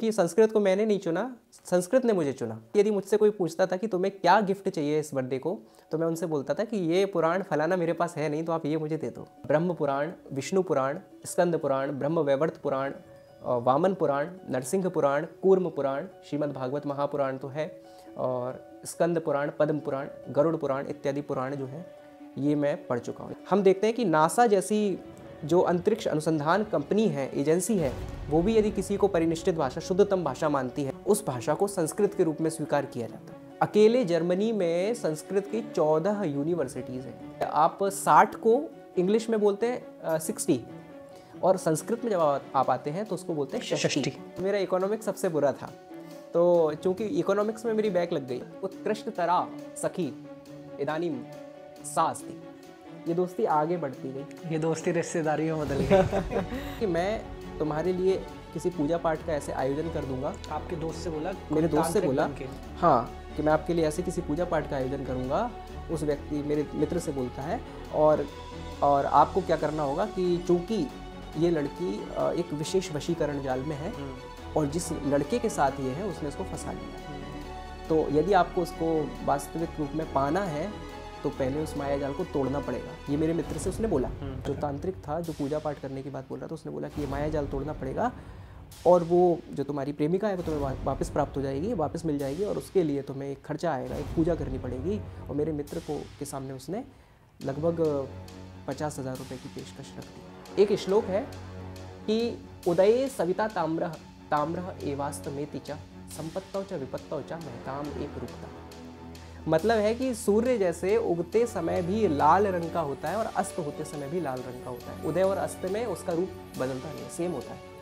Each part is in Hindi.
कि संस्कृत को मैंने नहीं चुना संस्कृत ने मुझे चुना यदि मुझसे कोई पूछता था कि तुम्हें क्या गिफ्ट चाहिए इस बर्थडे को तो मैं उनसे बोलता था कि ये पुराण फलाना मेरे पास है नहीं तो आप ये मुझे दे दो ब्रह्म पुराण विष्णु पुराण स्कंद पुराण ब्रह्म वैवर्त पुराण वामन पुराण नरसिंह पुराण कूर्म पुराण श्रीमद् भागवत महापुराण तो है और स्कंद पुराण पद्म पुराण गरुड़ पुराण इत्यादि पुराण जो है ये मैं पढ़ चुका हूँ हम देखते हैं कि नासा जैसी जो अंतरिक्ष अनुसंधान कंपनी है एजेंसी है वो भी यदि किसी को परिनिष्ठित भाषा शुद्धतम भाषा मानती है उस भाषा को संस्कृत के रूप में स्वीकार किया जाता है अकेले जर्मनी में संस्कृत की चौदह यूनिवर्सिटीज़ हैं आप साठ को इंग्लिश में बोलते हैं सिक्सटी और संस्कृत में जब आप आते हैं तो उसको बोलते हैं षष्टी मेरा इकोनॉमिक्स सबसे बुरा था तो चूंकि इकोनॉमिक्स में मेरी बैक लग गई उत्कृष्ट तरा सखी इदानी सास थी ये दोस्ती आगे बढ़ती गई ये दोस्ती रिश्तेदारी में बदल गई कि मैं तुम्हारे लिए किसी पूजा पाठ का ऐसे आयोजन कर दूंगा आपके दोस्त से बोला मेरे दोस्त से बोला हाँ कि मैं आपके लिए ऐसे किसी पूजा पाठ का आयोजन करूँगा उस व्यक्ति मेरे मित्र से बोलता है और और आपको क्या करना होगा कि चूँकि ये लड़की एक विशेष वशीकरण जाल में है हम्म। और जिस लड़के के साथ ये है उसने उसको फंसा लिया हम्म। तो यदि आपको उसको वास्तविक रूप में पाना है तो पहले उस माया जाल को तोड़ना पड़ेगा ये मेरे मित्र से उसने बोला हम्म। जो तांत्रिक था जो पूजा पाठ करने की बात बोल रहा था उसने बोला कि ये माया जाल तोड़ना पड़ेगा और वो जो तुम्हारी प्रेमिका है वो तुम्हें वापस प्राप्त हो जाएगी वापस मिल जाएगी और उसके लिए तुम्हें एक खर्चा आएगा एक पूजा करनी पड़ेगी और मेरे मित्र को के सामने उसने लगभग पचास हज़ार रुपये की पेशकश रख दी एक श्लोक है कि उदय सविता ताम्र ताम्र एवास्तमेति तिचा संपत्तौ च विपत्तौ च महताम एक रुकता मतलब है कि सूर्य जैसे उगते समय भी लाल रंग का होता है और अस्त होते समय भी लाल रंग का होता है उदय और अस्त में उसका रूप बदलता नहीं है सेम होता है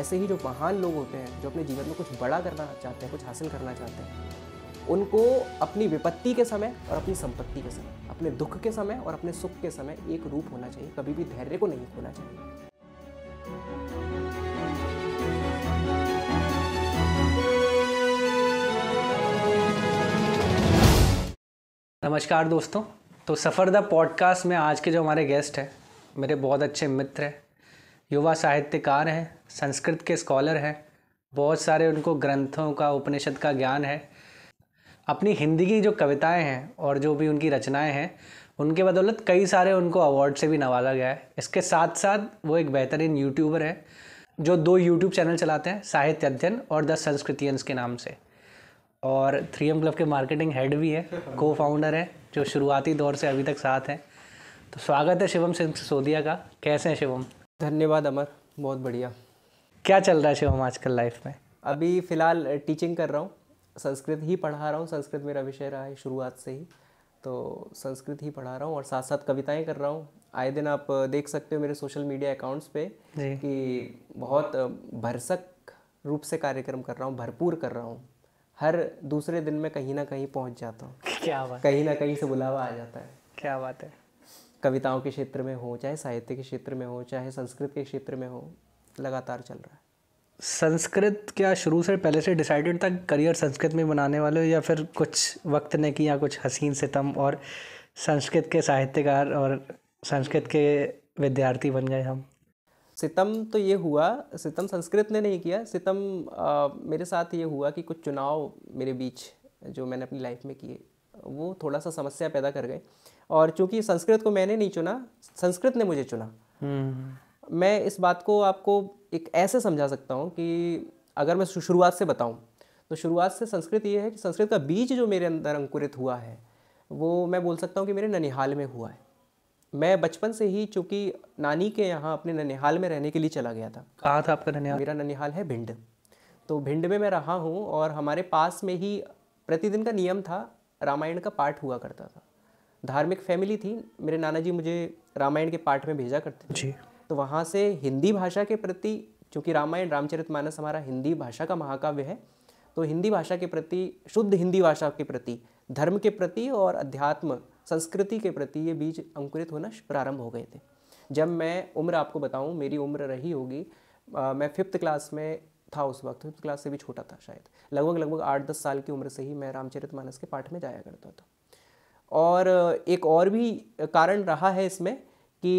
ऐसे ही जो महान लोग होते हैं जो अपने जीवन में कुछ बड़ा करना चाहते हैं कुछ हासिल करना चाहते हैं उनको अपनी विपत्ति के समय और अपनी संपत्ति के समय अपने दुख के समय और अपने सुख के समय एक रूप होना चाहिए कभी भी धैर्य को नहीं खोना चाहिए नमस्कार दोस्तों तो सफ़र द पॉडकास्ट में आज के जो हमारे गेस्ट हैं मेरे बहुत अच्छे मित्र हैं युवा साहित्यकार हैं संस्कृत के स्कॉलर हैं बहुत सारे उनको ग्रंथों का उपनिषद का ज्ञान है अपनी हिंदी की जो कविताएं हैं और जो भी उनकी रचनाएं हैं उनके बदौलत कई सारे उनको अवार्ड से भी नवाजा गया है इसके साथ साथ वो एक बेहतरीन यूट्यूबर है जो दो यूट्यूब चैनल चलाते हैं साहित्य अध्ययन और द संस्कृतियंस के नाम से और थ्री एम क्लब के मार्केटिंग हेड भी है को फाउंडर हैं जो शुरुआती दौर से अभी तक साथ हैं तो स्वागत है शिवम सिंह सिसोदिया का कैसे हैं शिवम धन्यवाद अमर बहुत बढ़िया क्या चल रहा है शिवम आजकल लाइफ में अभी फ़िलहाल टीचिंग कर रहा हूँ संस्कृत ही पढ़ा रहा हूँ संस्कृत मेरा विषय रहा है शुरुआत से ही तो संस्कृत ही पढ़ा रहा हूँ और साथ साथ कविताएं कर रहा हूँ आए दिन आप देख सकते हो मेरे सोशल मीडिया अकाउंट्स पे कि बहुत भरसक रूप से कार्यक्रम कर रहा हूँ भरपूर कर रहा हूँ हर दूसरे दिन में कहीं ना कहीं पहुंच जाता हूँ क्या बात कहीं ना कहीं से बुलावा आ जाता है क्या बात है कविताओं के क्षेत्र में हो चाहे साहित्य के क्षेत्र में हो चाहे संस्कृत के क्षेत्र में हो लगातार चल रहा है संस्कृत क्या शुरू से पहले से डिसाइडेड था करियर संस्कृत में बनाने वाले या फिर कुछ वक्त ने किया कुछ हसीन सितम और संस्कृत के साहित्यकार और संस्कृत के विद्यार्थी बन गए हम सितम तो ये हुआ सितम संस्कृत ने नहीं किया सितम आ, मेरे साथ ये हुआ कि कुछ चुनाव मेरे बीच जो मैंने अपनी लाइफ में किए वो थोड़ा सा समस्या पैदा कर गए और चूंकि संस्कृत को मैंने नहीं चुना संस्कृत ने मुझे चुना हम्म। मैं इस बात को आपको एक ऐसे समझा सकता हूँ कि अगर मैं शुरुआत से बताऊँ तो शुरुआत से संस्कृत ये है कि संस्कृत का बीज जो मेरे अंदर अंकुरित हुआ है वो मैं बोल सकता हूँ कि मेरे ननिहाल में हुआ है मैं बचपन से ही चूँकि नानी के यहाँ अपने ननिहाल में रहने के लिए चला गया था कहाँ था आपका ननिहाल मेरा ननिहाल है भिंड तो भिंड में मैं रहा हूँ और हमारे पास में ही प्रतिदिन का नियम था रामायण का पाठ हुआ करता था धार्मिक फैमिली थी मेरे नाना जी मुझे रामायण के पाठ में भेजा करते थे जी। तो वहाँ से हिंदी भाषा के प्रति चूँकि रामायण मानस हमारा हिंदी भाषा का महाकाव्य है तो हिंदी भाषा के प्रति शुद्ध हिंदी भाषा के प्रति धर्म के प्रति और अध्यात्म संस्कृति के प्रति ये बीज अंकुरित होना प्रारंभ हो गए थे जब मैं उम्र आपको बताऊँ मेरी उम्र रही होगी मैं फिफ्थ क्लास में था उस वक्त फिफ्थ क्लास से भी छोटा था शायद लगभग लगभग आठ दस साल की उम्र से ही मैं रामचरित मानस के पाठ में जाया करता था और एक और भी कारण रहा है इसमें कि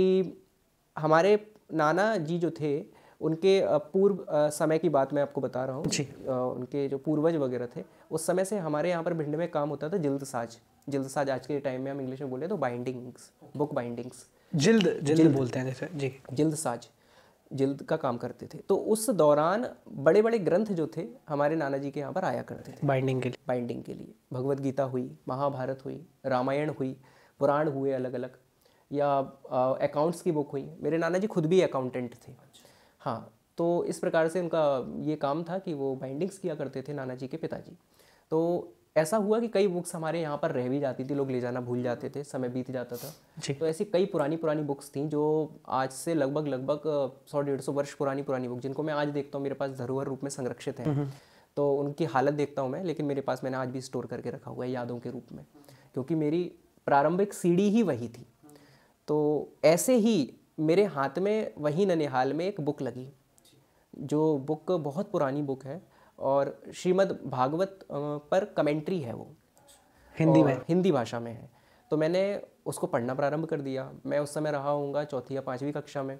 हमारे नाना जी जो थे उनके पूर्व समय की बात मैं आपको बता रहा हूँ उनके जो पूर्वज वगैरह थे उस समय से हमारे यहाँ पर भिंड में काम होता था जिल्द साज जिल्द साज आज के टाइम में हम इंग्लिश में बोले तो बाइंडिंग्स बुक बाइंडिंग्स जिल्द जिल्द बोलते हैं जैसे जी जिल्द साज जिल्द का काम करते थे तो उस दौरान बड़े बड़े ग्रंथ जो थे हमारे नाना जी के यहाँ पर आया करते थे बाइंडिंग के लिए बाइंडिंग के लिए भगवत गीता हुई महाभारत हुई रामायण हुई पुराण हुए अलग अलग या अकाउंट्स की बुक हुई मेरे नाना जी खुद भी अकाउंटेंट थे हाँ तो इस प्रकार से उनका ये काम था कि वो बाइंडिंग्स किया करते थे नाना जी के पिताजी तो ऐसा हुआ कि कई बुक्स हमारे यहाँ पर रह भी जाती थी लोग ले जाना भूल जाते थे समय बीत जाता था तो ऐसी कई पुरानी पुरानी बुक्स थी जो आज से लगभग लगभग सौ डेढ़ सौ वर्ष पुरानी पुरानी बुक जिनको मैं आज देखता हूँ मेरे पास धरोहर रूप में संरक्षित है हम्म। तो उनकी हालत देखता हूँ मैं लेकिन मेरे पास मैंने आज भी स्टोर करके रखा हुआ है यादों के रूप में क्योंकि मेरी प्रारंभिक सीढ़ी ही वही थी तो ऐसे ही मेरे हाथ में वही ननिहाल में एक बुक लगी जो बुक बहुत पुरानी बुक है और श्रीमद् भागवत पर कमेंट्री है वो हिंदी में हिंदी भाषा में है तो मैंने उसको पढ़ना प्रारंभ कर दिया मैं उस समय रहा हूँ चौथी या पाँचवीं कक्षा में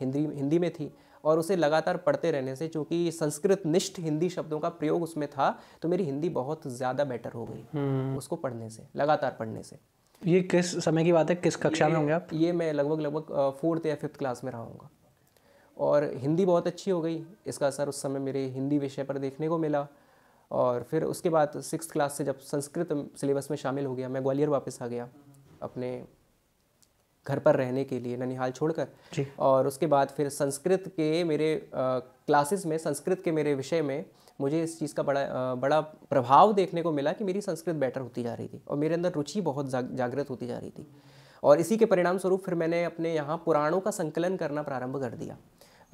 हिंदी हिंदी में थी और उसे लगातार पढ़ते रहने से चूँकि संस्कृत निष्ठ हिंदी शब्दों का प्रयोग उसमें था तो मेरी हिंदी बहुत ज़्यादा बेटर हो गई हम्म। उसको पढ़ने से लगातार पढ़ने से ये किस समय की बात है किस कक्षा में होंगे आप ये मैं लगभग लगभग फोर्थ या फिफ्थ क्लास में रहा हूँगा और हिंदी बहुत अच्छी हो गई इसका असर उस समय मेरे हिंदी विषय पर देखने को मिला और फिर उसके बाद सिक्स क्लास से जब संस्कृत सिलेबस में शामिल हो गया मैं ग्वालियर वापस आ गया अपने घर पर रहने के लिए ननिहाल छोड़कर और उसके बाद फिर संस्कृत के मेरे क्लासेस में संस्कृत के मेरे विषय में मुझे इस चीज़ का बड़ा आ, बड़ा प्रभाव देखने को मिला कि मेरी संस्कृत बेटर होती जा रही थी और मेरे अंदर रुचि बहुत जाग, जागृत होती जा रही थी और इसी के परिणाम स्वरूप फिर मैंने अपने यहाँ पुराणों का संकलन करना प्रारंभ कर दिया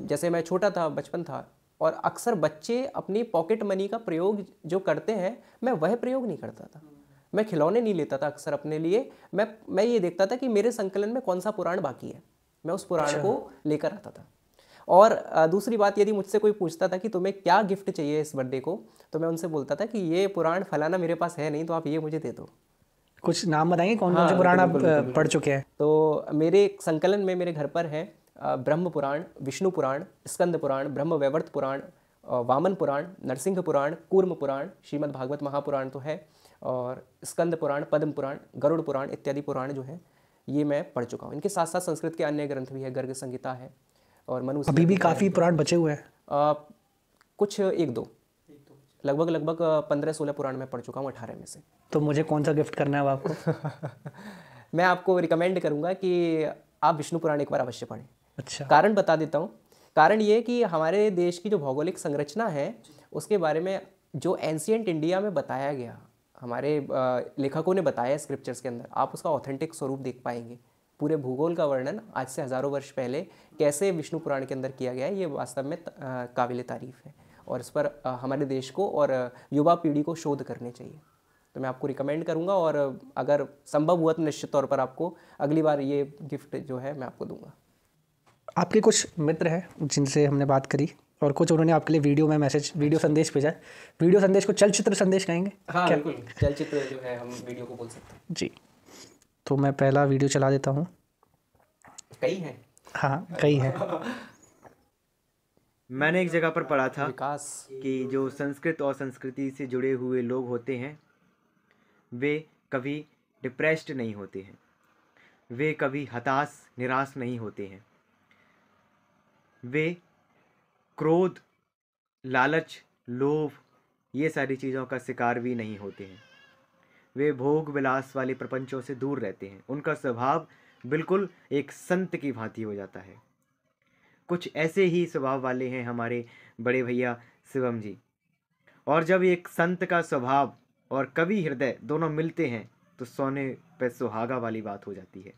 जैसे मैं छोटा था बचपन था और अक्सर बच्चे अपनी पॉकेट मनी का प्रयोग जो करते हैं मैं वह प्रयोग नहीं करता था मैं खिलौने नहीं लेता था अक्सर अपने लिए मैं मैं ये देखता था कि मेरे संकलन में कौन सा पुराण बाकी है मैं उस पुराण अच्छा। को लेकर आता था और दूसरी बात यदि मुझसे कोई पूछता था कि तुम्हें क्या गिफ्ट चाहिए इस बर्थडे को तो मैं उनसे बोलता था कि ये पुराण फलाना मेरे पास है नहीं तो आप ये मुझे दे दो कुछ नाम बताएंगे कौन कौन से हाँ, पुराण आप पढ़ चुके हैं तो मेरे संकलन में मेरे घर पर है ब्रह्म पुराण विष्णु पुराण स्कंद पुराण ब्रह्म वैवर्त पुराण वामन पुराण नरसिंह पुराण कूर्म पुराण श्रीमद् भागवत महापुराण तो है और स्कंद पुराण पद्म पुराण गरुड़ पुराण इत्यादि पुराण जो है ये मैं पढ़ चुका हूँ इनके साथ साथ संस्कृत के अन्य ग्रंथ भी है गर्ग संगीता है और मनु अभी भी काफ़ी पुराण बचे हुए हैं कुछ एक दो लगभग लगभग पंद्रह सोलह पुराण मैं पढ़ चुका हूँ अठारह में से तो मुझे कौन सा गिफ्ट करना है आपको मैं आपको रिकमेंड करूँगा कि आप विष्णु पुराण एक बार अवश्य पढ़ें अच्छा कारण बता देता हूँ कारण ये कि हमारे देश की जो भौगोलिक संरचना है उसके बारे में जो एंशियंट इंडिया में बताया गया हमारे लेखकों ने बताया स्क्रिप्चर्स के अंदर आप उसका ऑथेंटिक स्वरूप देख पाएंगे पूरे भूगोल का वर्णन आज से हज़ारों वर्ष पहले कैसे विष्णु पुराण के अंदर किया गया है ये वास्तव में काबिल तारीफ़ है और इस पर हमारे देश को और युवा पीढ़ी को शोध करने चाहिए तो मैं आपको रिकमेंड करूँगा और अगर संभव हुआ तो निश्चित तौर पर आपको अगली बार ये गिफ्ट जो है मैं आपको दूंगा आपके कुछ मित्र हैं जिनसे हमने बात करी और कुछ उन्होंने आपके लिए वीडियो में मैसेज वीडियो संदेश भेजा है वीडियो संदेश को चलचित्र संदेश कहेंगे हाँ बिल्कुल चलचित्र जो है हम वीडियो को बोल सकते हैं जी तो मैं पहला वीडियो चला देता हूँ कई हैं हाँ कई हैं मैंने एक जगह पर पढ़ा था विकास कि जो संस्कृत और संस्कृति से जुड़े हुए लोग होते हैं वे कभी डिप्रेस्ड नहीं होते हैं वे कभी हताश निराश नहीं होते हैं वे क्रोध लालच लोभ ये सारी चीज़ों का शिकार भी नहीं होते हैं वे भोग विलास वाले प्रपंचों से दूर रहते हैं उनका स्वभाव बिल्कुल एक संत की भांति हो जाता है कुछ ऐसे ही स्वभाव वाले हैं हमारे बड़े भैया शिवम जी और जब एक संत का स्वभाव और कवि हृदय दोनों मिलते हैं तो सोने पे सुहागा वाली बात हो जाती है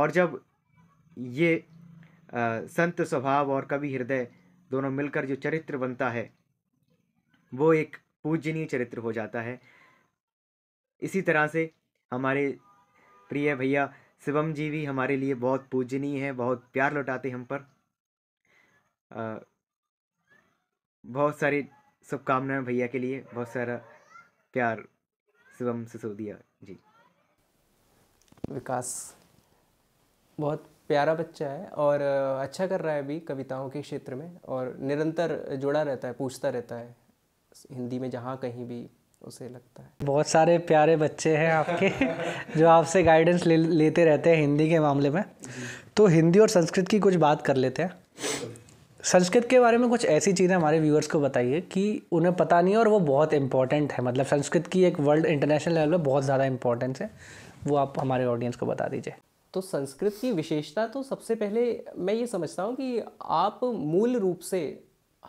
और जब ये आ, संत स्वभाव और कवि हृदय दोनों मिलकर जो चरित्र बनता है वो एक पूजनीय चरित्र हो जाता है इसी तरह से हमारे प्रिय भैया शिवम जी भी हमारे लिए बहुत पूजनीय है बहुत प्यार लौटाते हम पर आ, बहुत सारी शुभकामनाएं भैया के लिए बहुत सारा प्यार शिवम सिसोदिया जी विकास बहुत प्यारा बच्चा है और अच्छा कर रहा है अभी कविताओं के क्षेत्र में और निरंतर जुड़ा रहता है पूछता रहता है हिंदी में जहाँ कहीं भी उसे लगता है बहुत सारे प्यारे बच्चे हैं आपके जो आपसे गाइडेंस ले, लेते रहते हैं हिंदी के मामले में तो हिंदी और संस्कृत की कुछ बात कर लेते हैं संस्कृत के बारे में कुछ ऐसी चीज़ें हमारे व्यूअर्स को बताइए कि उन्हें पता नहीं है और वो बहुत इंपॉर्टेंट है मतलब संस्कृत की एक वर्ल्ड इंटरनेशनल लेवल पर बहुत ज़्यादा इंपॉर्टेंस है वो आप हमारे ऑडियंस को बता दीजिए तो संस्कृत की विशेषता तो सबसे पहले मैं ये समझता हूँ कि आप मूल रूप से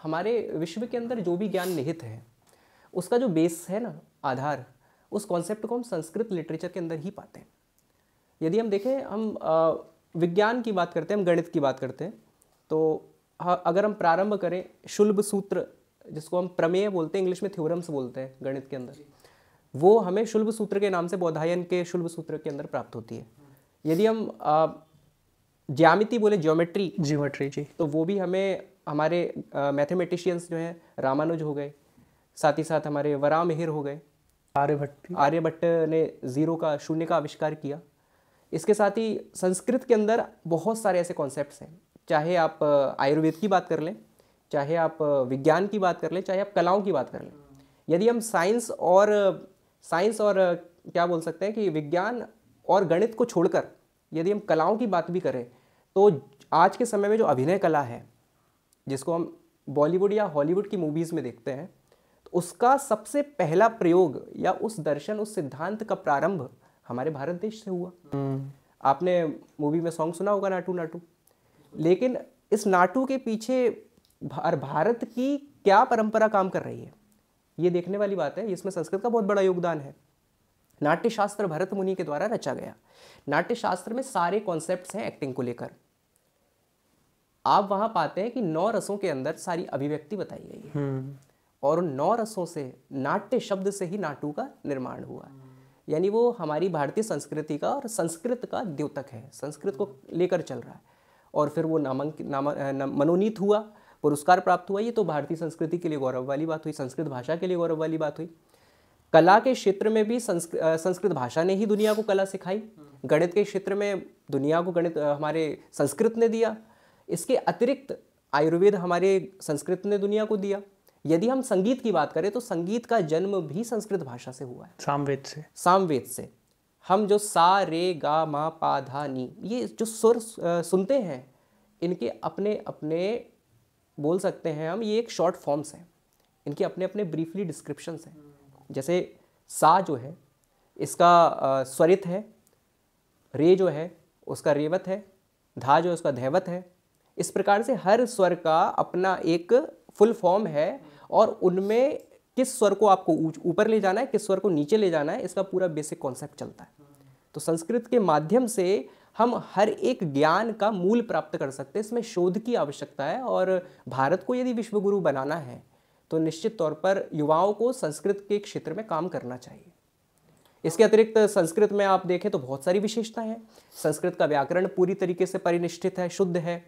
हमारे विश्व के अंदर जो भी ज्ञान निहित है उसका जो बेस है ना आधार उस कॉन्सेप्ट को हम संस्कृत लिटरेचर के अंदर ही पाते हैं यदि हम देखें हम विज्ञान की बात करते हैं हम गणित की बात करते हैं तो अगर हम प्रारंभ करें शुल्भ सूत्र जिसको हम प्रमेय बोलते हैं इंग्लिश में थ्योरम्स बोलते हैं गणित के अंदर वो हमें शुल्भ सूत्र के नाम से बौधायन के शुल्भ सूत्र के अंदर प्राप्त होती है यदि हम ज्यामिति बोले ज्योमेट्री ज्योमेट्री जी तो वो भी हमें हमारे मैथमेटिशियंस जो हैं रामानुज हो गए साथ ही साथ हमारे वरा मिहिर हो गए आर्यभट्ट आर्यभट्ट ने ज़ीरो का शून्य का आविष्कार किया इसके साथ ही संस्कृत के अंदर बहुत सारे ऐसे कॉन्सेप्ट हैं चाहे आप आयुर्वेद की बात कर लें चाहे आप विज्ञान की बात कर लें चाहे आप कलाओं की बात कर लें यदि हम साइंस और साइंस और क्या बोल सकते हैं कि विज्ञान और गणित को छोड़कर यदि हम कलाओं की बात भी करें तो आज के समय में जो अभिनय कला है जिसको हम बॉलीवुड या हॉलीवुड की मूवीज़ में देखते हैं तो उसका सबसे पहला प्रयोग या उस दर्शन उस सिद्धांत का प्रारंभ हमारे भारत देश से हुआ हम्म। आपने मूवी में सॉन्ग सुना होगा नाटू नाटू लेकिन इस नाटू के पीछे भारत की क्या परंपरा काम कर रही है ये देखने वाली बात है इसमें संस्कृत का बहुत बड़ा योगदान है नाट्यशास्त्र भरत मुनि के द्वारा रचा गया नाट्यशास्त्र में सारे कॉन्सेप्ट हैं एक्टिंग को लेकर आप वहां पाते हैं कि नौ रसों के अंदर सारी अभिव्यक्ति बताई गई है हम्म। और उन नौ रसों से नाट्य शब्द से ही नाटू का निर्माण हुआ यानी वो हमारी भारतीय संस्कृति का और संस्कृत का द्योतक है संस्कृत को लेकर चल रहा है और फिर वो नामांकित नाम, नाम मनोनीत हुआ पुरस्कार प्राप्त हुआ ये तो भारतीय संस्कृति के लिए गौरव वाली बात हुई संस्कृत भाषा के लिए गौरव वाली बात हुई कला के क्षेत्र में भी संस्कृत भाषा ने ही दुनिया को कला सिखाई गणित के क्षेत्र में दुनिया को गणित हमारे संस्कृत ने दिया इसके अतिरिक्त आयुर्वेद हमारे संस्कृत ने दुनिया को दिया यदि हम संगीत की बात करें तो संगीत का जन्म भी संस्कृत भाषा से हुआ है सामवेद से सामवेद से हम जो सा रे गा मा पा धा नी ये जो सुर सुनते हैं इनके अपने अपने बोल सकते हैं हम ये एक शॉर्ट फॉर्म्स हैं इनके अपने अपने ब्रीफली डिस्क्रिप्शंस हैं जैसे सा जो है इसका स्वरित है रे जो है उसका रेवत है धा जो है उसका धैवत है इस प्रकार से हर स्वर का अपना एक फुल फॉर्म है और उनमें किस स्वर को आपको ऊपर ले जाना है किस स्वर को नीचे ले जाना है इसका पूरा बेसिक कॉन्सेप्ट चलता है तो संस्कृत के माध्यम से हम हर एक ज्ञान का मूल प्राप्त कर सकते हैं इसमें शोध की आवश्यकता है और भारत को यदि विश्वगुरु बनाना है तो निश्चित तौर पर युवाओं को संस्कृत के क्षेत्र में काम करना चाहिए इसके अतिरिक्त संस्कृत में आप देखें तो बहुत सारी विशेषताएं हैं संस्कृत का व्याकरण पूरी तरीके से परिनिष्ठित है शुद्ध है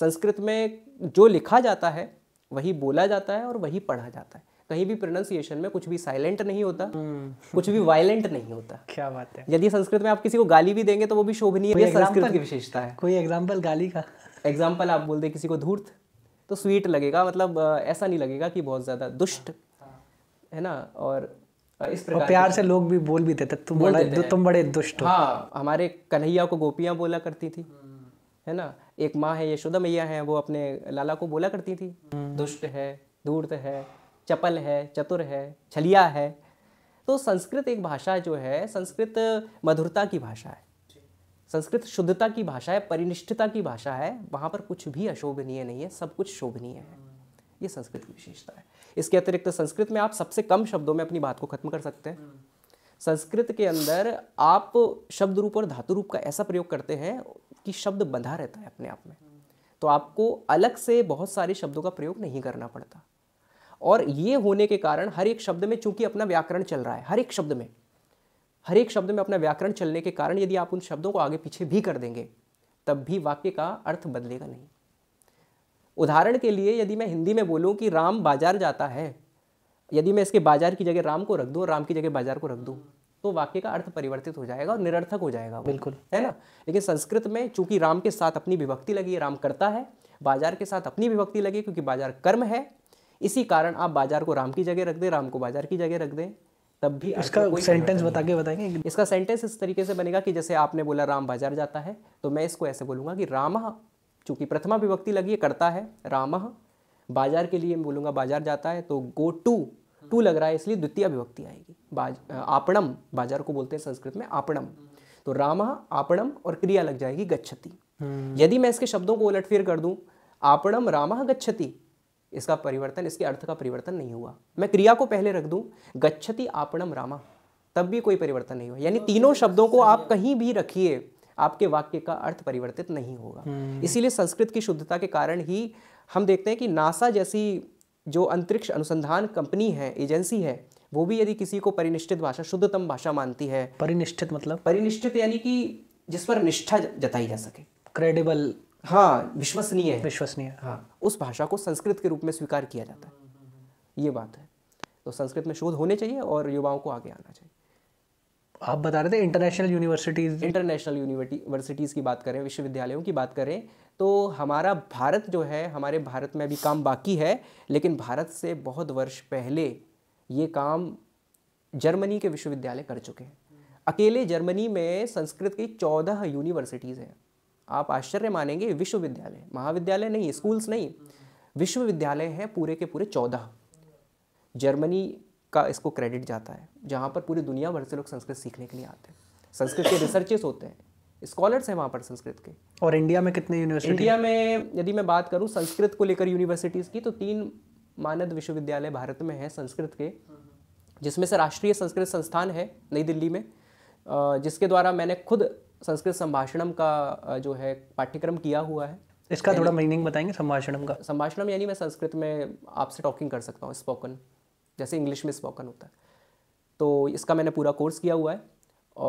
संस्कृत में जो लिखा जाता है वही बोला जाता है और वही पढ़ा जाता है कहीं भी प्रोनाउंसिएशन में कुछ भी साइलेंट नहीं होता हम्म। कुछ भी वायलेंट नहीं होता क्या बात है यदि संस्कृत में आप किसी को गाली भी देंगे तो वो भी शोभनीय संस्कृत की विशेषता है कोई एग्जाम्पल गाली का एग्जाम्पल आप बोल दें किसी को धूर्त तो स्वीट लगेगा मतलब ऐसा नहीं लगेगा कि बहुत ज़्यादा दुष्ट हाँ, हाँ। है ना और इस प्रकार प्यार से लोग भी बोल भी देते तुम बड़ा तुम बड़े दुष्ट हो हाँ हमारे कन्हैया को गोपियाँ बोला करती थी हम्म। है ना एक माँ है यशोदा मैया है वो अपने लाला को बोला करती थी हम्म। दुष्ट है धूर्त है चपल है चतुर है छलिया है तो संस्कृत एक भाषा जो है संस्कृत मधुरता की भाषा है संस्कृत शुद्धता की भाषा है परिनिष्ठता की भाषा है वहाँ पर कुछ भी अशोभनीय नहीं है सब कुछ शोभनीय है ये संस्कृत की विशेषता है इसके अतिरिक्त संस्कृत में आप सबसे कम शब्दों में अपनी बात को खत्म कर सकते हैं संस्कृत के अंदर आप शब्द रूप और धातु रूप का ऐसा प्रयोग करते हैं कि शब्द बंधा रहता है अपने आप में तो आपको अलग से बहुत सारे शब्दों का प्रयोग नहीं करना पड़ता और ये होने के कारण हर एक शब्द में चूंकि अपना व्याकरण चल रहा है हर एक शब्द में हर एक शब्द में अपना व्याकरण चलने के कारण यदि आप उन शब्दों को आगे पीछे भी कर देंगे तब भी वाक्य का अर्थ बदलेगा नहीं उदाहरण के लिए यदि मैं हिंदी में बोलूँ कि राम बाजार जाता है यदि मैं इसके बाजार की जगह राम को रख दूँ और राम की जगह बाजार को रख दूँ तो वाक्य का अर्थ परिवर्तित हो जाएगा और निरर्थक हो जाएगा बिल्कुल है ना लेकिन संस्कृत में चूंकि राम के साथ अपनी विभक्ति लगी है राम करता है बाजार के साथ अपनी विभक्ति लगी क्योंकि बाजार कर्म है इसी कारण आप बाजार को राम की जगह रख दें राम को बाजार की जगह रख दें तब भी इसका सेंटेंस बता के बताएंगे इसका सेंटेंस इस तरीके से बनेगा कि जैसे आपने बोला राम बाजार जाता है तो मैं इसको ऐसे बोलूंगा कि राम चूंकि प्रथमा विभक्ति लगी है करता है राम बाजार के लिए बोलूंगा बाजार जाता है तो गो टू टू लग रहा है इसलिए द्वितीय विभक्ति आएगी बाज आपणम बाजार को बोलते हैं संस्कृत में आपणम तो राम आपणम और क्रिया लग जाएगी गच्छति हम्म। यदि मैं इसके शब्दों को उलटफेर कर दूं आपणम राम गच्छति इसका परिवर्तन इसके अर्थ का परिवर्तन नहीं हुआ मैं क्रिया को पहले रख दूं गच्छति आपणम रामा तब भी कोई परिवर्तन नहीं हुआ यानी तो तीनों तो शब्दों को आप कहीं भी रखिए आपके वाक्य का अर्थ परिवर्तित नहीं होगा हम्म। इसीलिए संस्कृत की शुद्धता के कारण ही हम देखते हैं कि नासा जैसी जो अंतरिक्ष अनुसंधान कंपनी है एजेंसी है वो भी यदि किसी को परिनिष्ठित भाषा शुद्धतम भाषा मानती है परिनिष्ठित मतलब परिनिष्ठित यानी कि जिस पर निष्ठा जताई जा सके क्रेडिबल हाँ विश्वसनीय है विश्वसनीय हाँ उस भाषा को संस्कृत के रूप में स्वीकार किया जाता है ये बात है तो संस्कृत में शोध होने चाहिए और युवाओं को आगे आना चाहिए आप बता रहे थे इंटरनेशनल यूनिवर्सिटीज़ इंटरनेशनल यूनिवर्सिटीज़ की बात करें विश्वविद्यालयों की बात करें तो हमारा भारत जो है हमारे भारत में अभी काम बाकी है लेकिन भारत से बहुत वर्ष पहले ये काम जर्मनी के विश्वविद्यालय कर चुके हैं अकेले जर्मनी में संस्कृत की चौदह यूनिवर्सिटीज़ हैं आप आश्चर्य मानेंगे विश्वविद्यालय महाविद्यालय नहीं स्कूल्स नहीं विश्वविद्यालय हैं पूरे के पूरे चौदह जर्मनी का इसको क्रेडिट जाता है जहाँ पर पूरी दुनिया भर से लोग संस्कृत सीखने के लिए आते हैं संस्कृत के रिसर्चेस होते हैं स्कॉलर्स हैं वहाँ पर संस्कृत के और इंडिया में कितने यूनिवर्सिटी इंडिया में यदि मैं बात करूँ संस्कृत को लेकर यूनिवर्सिटीज़ की तो तीन मानद विश्वविद्यालय भारत में हैं संस्कृत के जिसमें से राष्ट्रीय संस्कृत संस्थान है नई दिल्ली में जिसके द्वारा मैंने खुद संस्कृत संभाषणम का जो है पाठ्यक्रम किया हुआ है इसका थोड़ा मीनिंग बताएंगे संभाषणम का संभाषणम यानी मैं संस्कृत में आपसे टॉकिंग कर सकता हूँ स्पोकन जैसे इंग्लिश में स्पोकन होता है तो इसका मैंने पूरा कोर्स किया हुआ है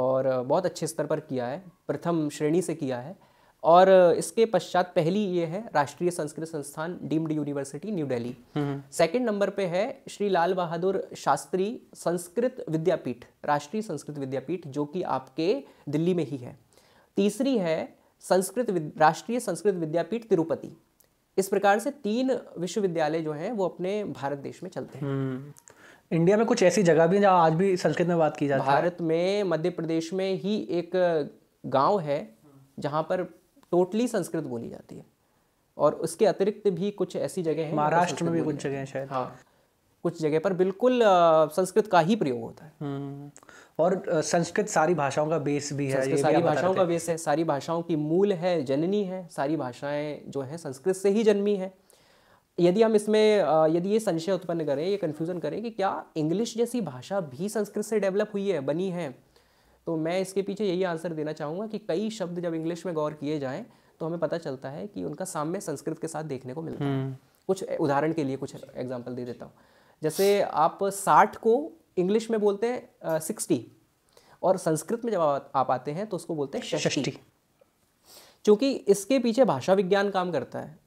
और बहुत अच्छे स्तर पर किया है प्रथम श्रेणी से किया है और इसके पश्चात पहली ये है Rashtriya Sanskrit Sansthan deemed university New Delhi hmm. Second number पे है श्री लाल बहादुर शास्त्री संस्कृत विद्यापीठ राष्ट्रीय संस्कृत विद्यापीठ जो कि आपके दिल्ली में ही है तीसरी है संस्कृत राष्ट्रीय संस्कृत विद्यापीठ तिरुपति इस प्रकार से तीन विश्वविद्यालय जो हैं वो अपने भारत देश में चलते हैं हम्म। इंडिया में कुछ ऐसी जगह भी जहाँ आज भी संस्कृत में बात की जाती है भारत में मध्य प्रदेश में ही एक गांव है जहाँ पर टोटली संस्कृत बोली जाती है और उसके अतिरिक्त भी कुछ ऐसी जगह हैं महाराष्ट्र में भी कुछ जगह हैं शायद हाँ कुछ जगह पर बिल्कुल संस्कृत का ही प्रयोग होता है हम्म। और संस्कृत सारी भाषाओं का बेस भी है ये सारी भाषाओं का बेस है सारी भाषाओं की मूल है जननी है सारी भाषाएं जो है संस्कृत से ही जन्मी है यदि हम इसमें यदि ये संशय उत्पन्न करें ये कन्फ्यूज़न करें कि क्या इंग्लिश जैसी भाषा भी संस्कृत से डेवलप हुई है बनी है तो मैं इसके पीछे यही आंसर देना चाहूँगा कि कई शब्द जब इंग्लिश में गौर किए जाएँ तो हमें पता चलता है कि उनका साम्य संस्कृत के साथ देखने को मिलता है हम्म। कुछ उदाहरण के लिए कुछ एग्जाम्पल दे देता हूँ जैसे आप साठ को इंग्लिश में बोलते हैं सिक्सटी और संस्कृत में जब आप आते हैं तो उसको बोलते हैं षष्टी क्योंकि इसके पीछे भाषा विज्ञान काम करता है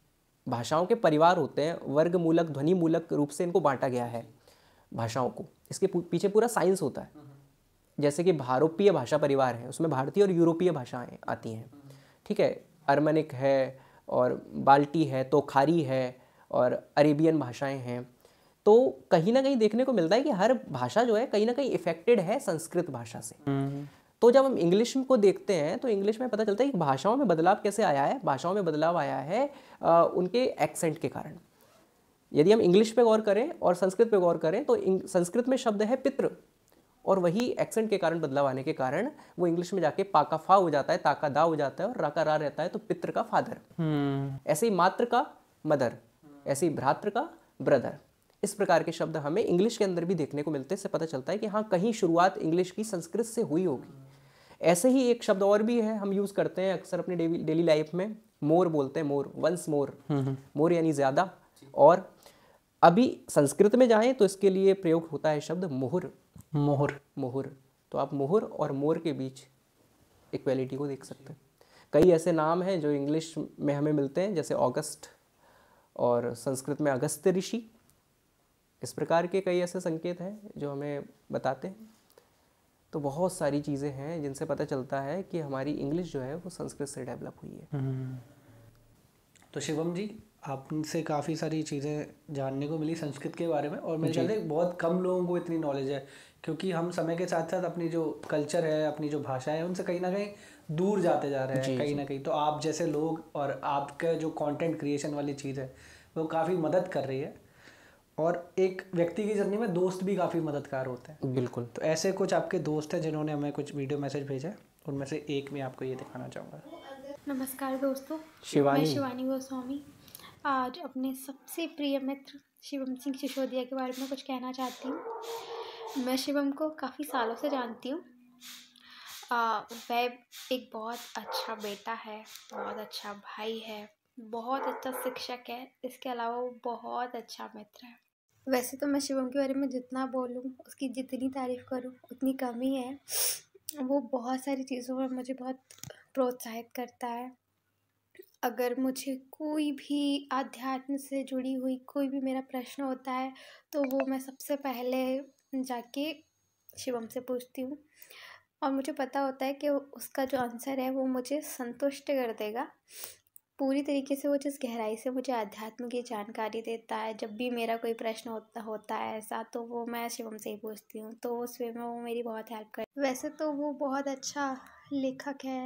भाषाओं के परिवार होते हैं वर्ग मूलक ध्वनि मूलक रूप से इनको बांटा गया है भाषाओं को इसके पीछे पूरा साइंस होता है जैसे कि भारोपीय भाषा परिवार है उसमें भारतीय और यूरोपीय भाषाएं आती हैं ठीक है अर्मनिक है और बाल्टी है तोखारी है और अरेबियन भाषाएं हैं तो कहीं ना कहीं देखने को मिलता है कि हर भाषा जो है कहीं ना कहीं इफेक्टेड है संस्कृत भाषा से हम्म। तो जब हम इंग्लिश को देखते हैं तो इंग्लिश में पता चलता है कि भाषाओं में बदलाव कैसे आया है भाषाओं में बदलाव आया है आ, उनके एक्सेंट के कारण यदि हम इंग्लिश पे गौर करें और संस्कृत पे गौर करें तो संस्कृत में शब्द है पित्र और वही एक्सेंट के कारण बदलाव आने के कारण वो इंग्लिश में जाके पाका फा हो जाता है ताका दा हो जाता है और राका रा रहता है तो पित्र का फादर हम्म। ऐसे ही मात्र का मदर ऐसे ही भ्रात्र का ब्रदर इस प्रकार के शब्द हमें इंग्लिश के अंदर भी देखने को मिलते हैं इससे पता चलता है कि हाँ कहीं शुरुआत इंग्लिश की संस्कृत से हुई होगी ऐसे ही एक शब्द और भी है हम यूज़ करते हैं अक्सर अपने डेली लाइफ में मोर बोलते हैं मोर वंस मोर हम्म, हम्म। मोर यानी ज़्यादा और अभी संस्कृत में जाएं तो इसके लिए प्रयोग होता है शब्द मोहर मोहर मोहर तो आप मोहर और मोर के बीच इक्वेलिटी को देख सकते हैं कई ऐसे नाम हैं जो इंग्लिश में हमें मिलते हैं जैसे ऑगस्ट और संस्कृत में अगस्त ऋषि इस प्रकार के कई ऐसे संकेत हैं जो हमें बताते हैं तो बहुत सारी चीज़ें हैं जिनसे पता चलता है कि हमारी इंग्लिश जो है वो संस्कृत से डेवलप हुई है हम्म। तो शिवम जी आपसे काफ़ी सारी चीज़ें जानने को मिली संस्कृत के बारे में और मेरे ख्याल बहुत कम लोगों को इतनी नॉलेज है क्योंकि हम समय के साथ साथ अपनी जो कल्चर है अपनी जो भाषा है उनसे कहीं ना कहीं दूर जाते जा रहे हैं कहीं ना कहीं तो आप जैसे लोग और आपका जो कंटेंट क्रिएशन वाली चीज़ है वो काफ़ी मदद कर रही है और एक व्यक्ति की जर्नी में दोस्त भी काफ़ी मददगार होते हैं बिल्कुल तो ऐसे कुछ आपके दोस्त हैं जिन्होंने हमें कुछ वीडियो मैसेज भेजा है उनमें से एक में आपको ये दिखाना चाहूँगा नमस्कार दोस्तों शिवानी मैं शिवानी गोस्वामी आज अपने सबसे प्रिय मित्र शिवम सिंह सिसोदिया के बारे में कुछ कहना चाहती हूँ मैं शिवम को काफ़ी सालों से जानती हूँ वह एक बहुत अच्छा बेटा है बहुत अच्छा भाई है बहुत अच्छा शिक्षक है इसके अलावा वो बहुत अच्छा मित्र है वैसे तो मैं शिवम के बारे में जितना बोलूँ उसकी जितनी तारीफ़ करूँ उतनी कम ही है वो बहुत सारी चीज़ों में मुझे बहुत प्रोत्साहित करता है अगर मुझे कोई भी आध्यात्म से जुड़ी हुई कोई भी मेरा प्रश्न होता है तो वो मैं सबसे पहले जाके शिवम से पूछती हूँ और मुझे पता होता है कि उसका जो आंसर है वो मुझे संतुष्ट कर देगा पूरी तरीके से वो जिस गहराई से मुझे अध्यात्म की जानकारी देता है जब भी मेरा कोई प्रश्न होता होता है ऐसा तो वो मैं शिवम से ही पूछती हूँ तो उस वे में वो मेरी बहुत हेल्प कर वैसे तो वो बहुत अच्छा लेखक है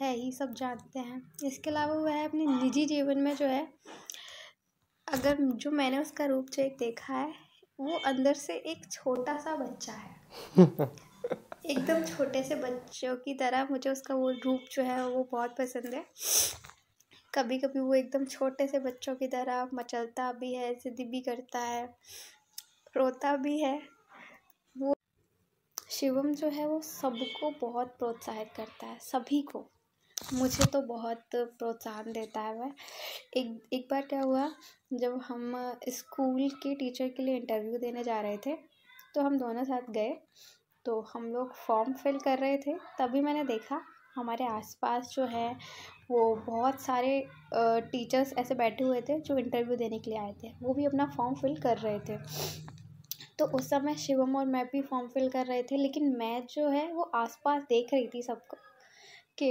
है ही सब जानते हैं इसके अलावा वह अपने निजी जीवन में जो है अगर जो मैंने उसका रूप जो देखा है वो अंदर से एक छोटा सा बच्चा है एकदम छोटे से बच्चों की तरह मुझे उसका वो रूप जो है वो बहुत पसंद है कभी कभी वो एकदम छोटे से बच्चों की तरह मचलता भी है जिद भी करता है रोता भी है वो शिवम जो है वो सबको बहुत प्रोत्साहित करता है सभी को मुझे तो बहुत प्रोत्साहन देता है वह एक एक बार क्या हुआ जब हम स्कूल के टीचर के लिए इंटरव्यू देने जा रहे थे तो हम दोनों साथ गए तो हम लोग फॉर्म फिल कर रहे थे तभी मैंने देखा हमारे आसपास जो है वो बहुत सारे टीचर्स ऐसे बैठे हुए थे जो इंटरव्यू देने के लिए आए थे वो भी अपना फॉर्म फिल कर रहे थे तो उस समय शिवम और मैं भी फॉर्म फिल कर रहे थे लेकिन मैं जो है वो आसपास देख रही थी सबको कि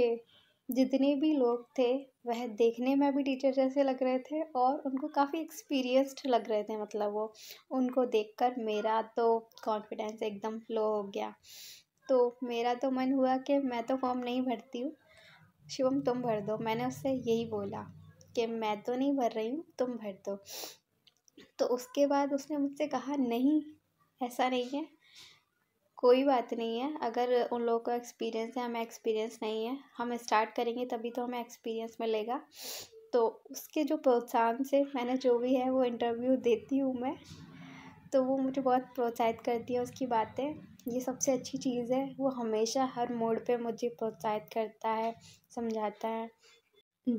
जितने भी लोग थे वह देखने में भी टीचर जैसे लग रहे थे और उनको काफ़ी एक्सपीरियंस्ड लग रहे थे मतलब वो उनको देखकर मेरा तो कॉन्फिडेंस एकदम फ्लो हो गया तो मेरा तो मन हुआ कि मैं तो फॉर्म नहीं भरती हूँ शिवम तुम भर दो मैंने उससे यही बोला कि मैं तो नहीं भर रही हूँ तुम भर दो तो उसके बाद उसने मुझसे कहा नहीं ऐसा नहीं है कोई बात नहीं है अगर उन लोगों का एक्सपीरियंस है हमें एक्सपीरियंस नहीं है हम स्टार्ट करेंगे तभी तो हमें एक्सपीरियंस मिलेगा तो उसके जो प्रोत्साहन से मैंने जो भी है वो इंटरव्यू देती हूँ मैं तो वो मुझे बहुत प्रोत्साहित करती है उसकी बातें ये सबसे अच्छी चीज़ है वो हमेशा हर मोड़ पे मुझे प्रोत्साहित करता है समझाता है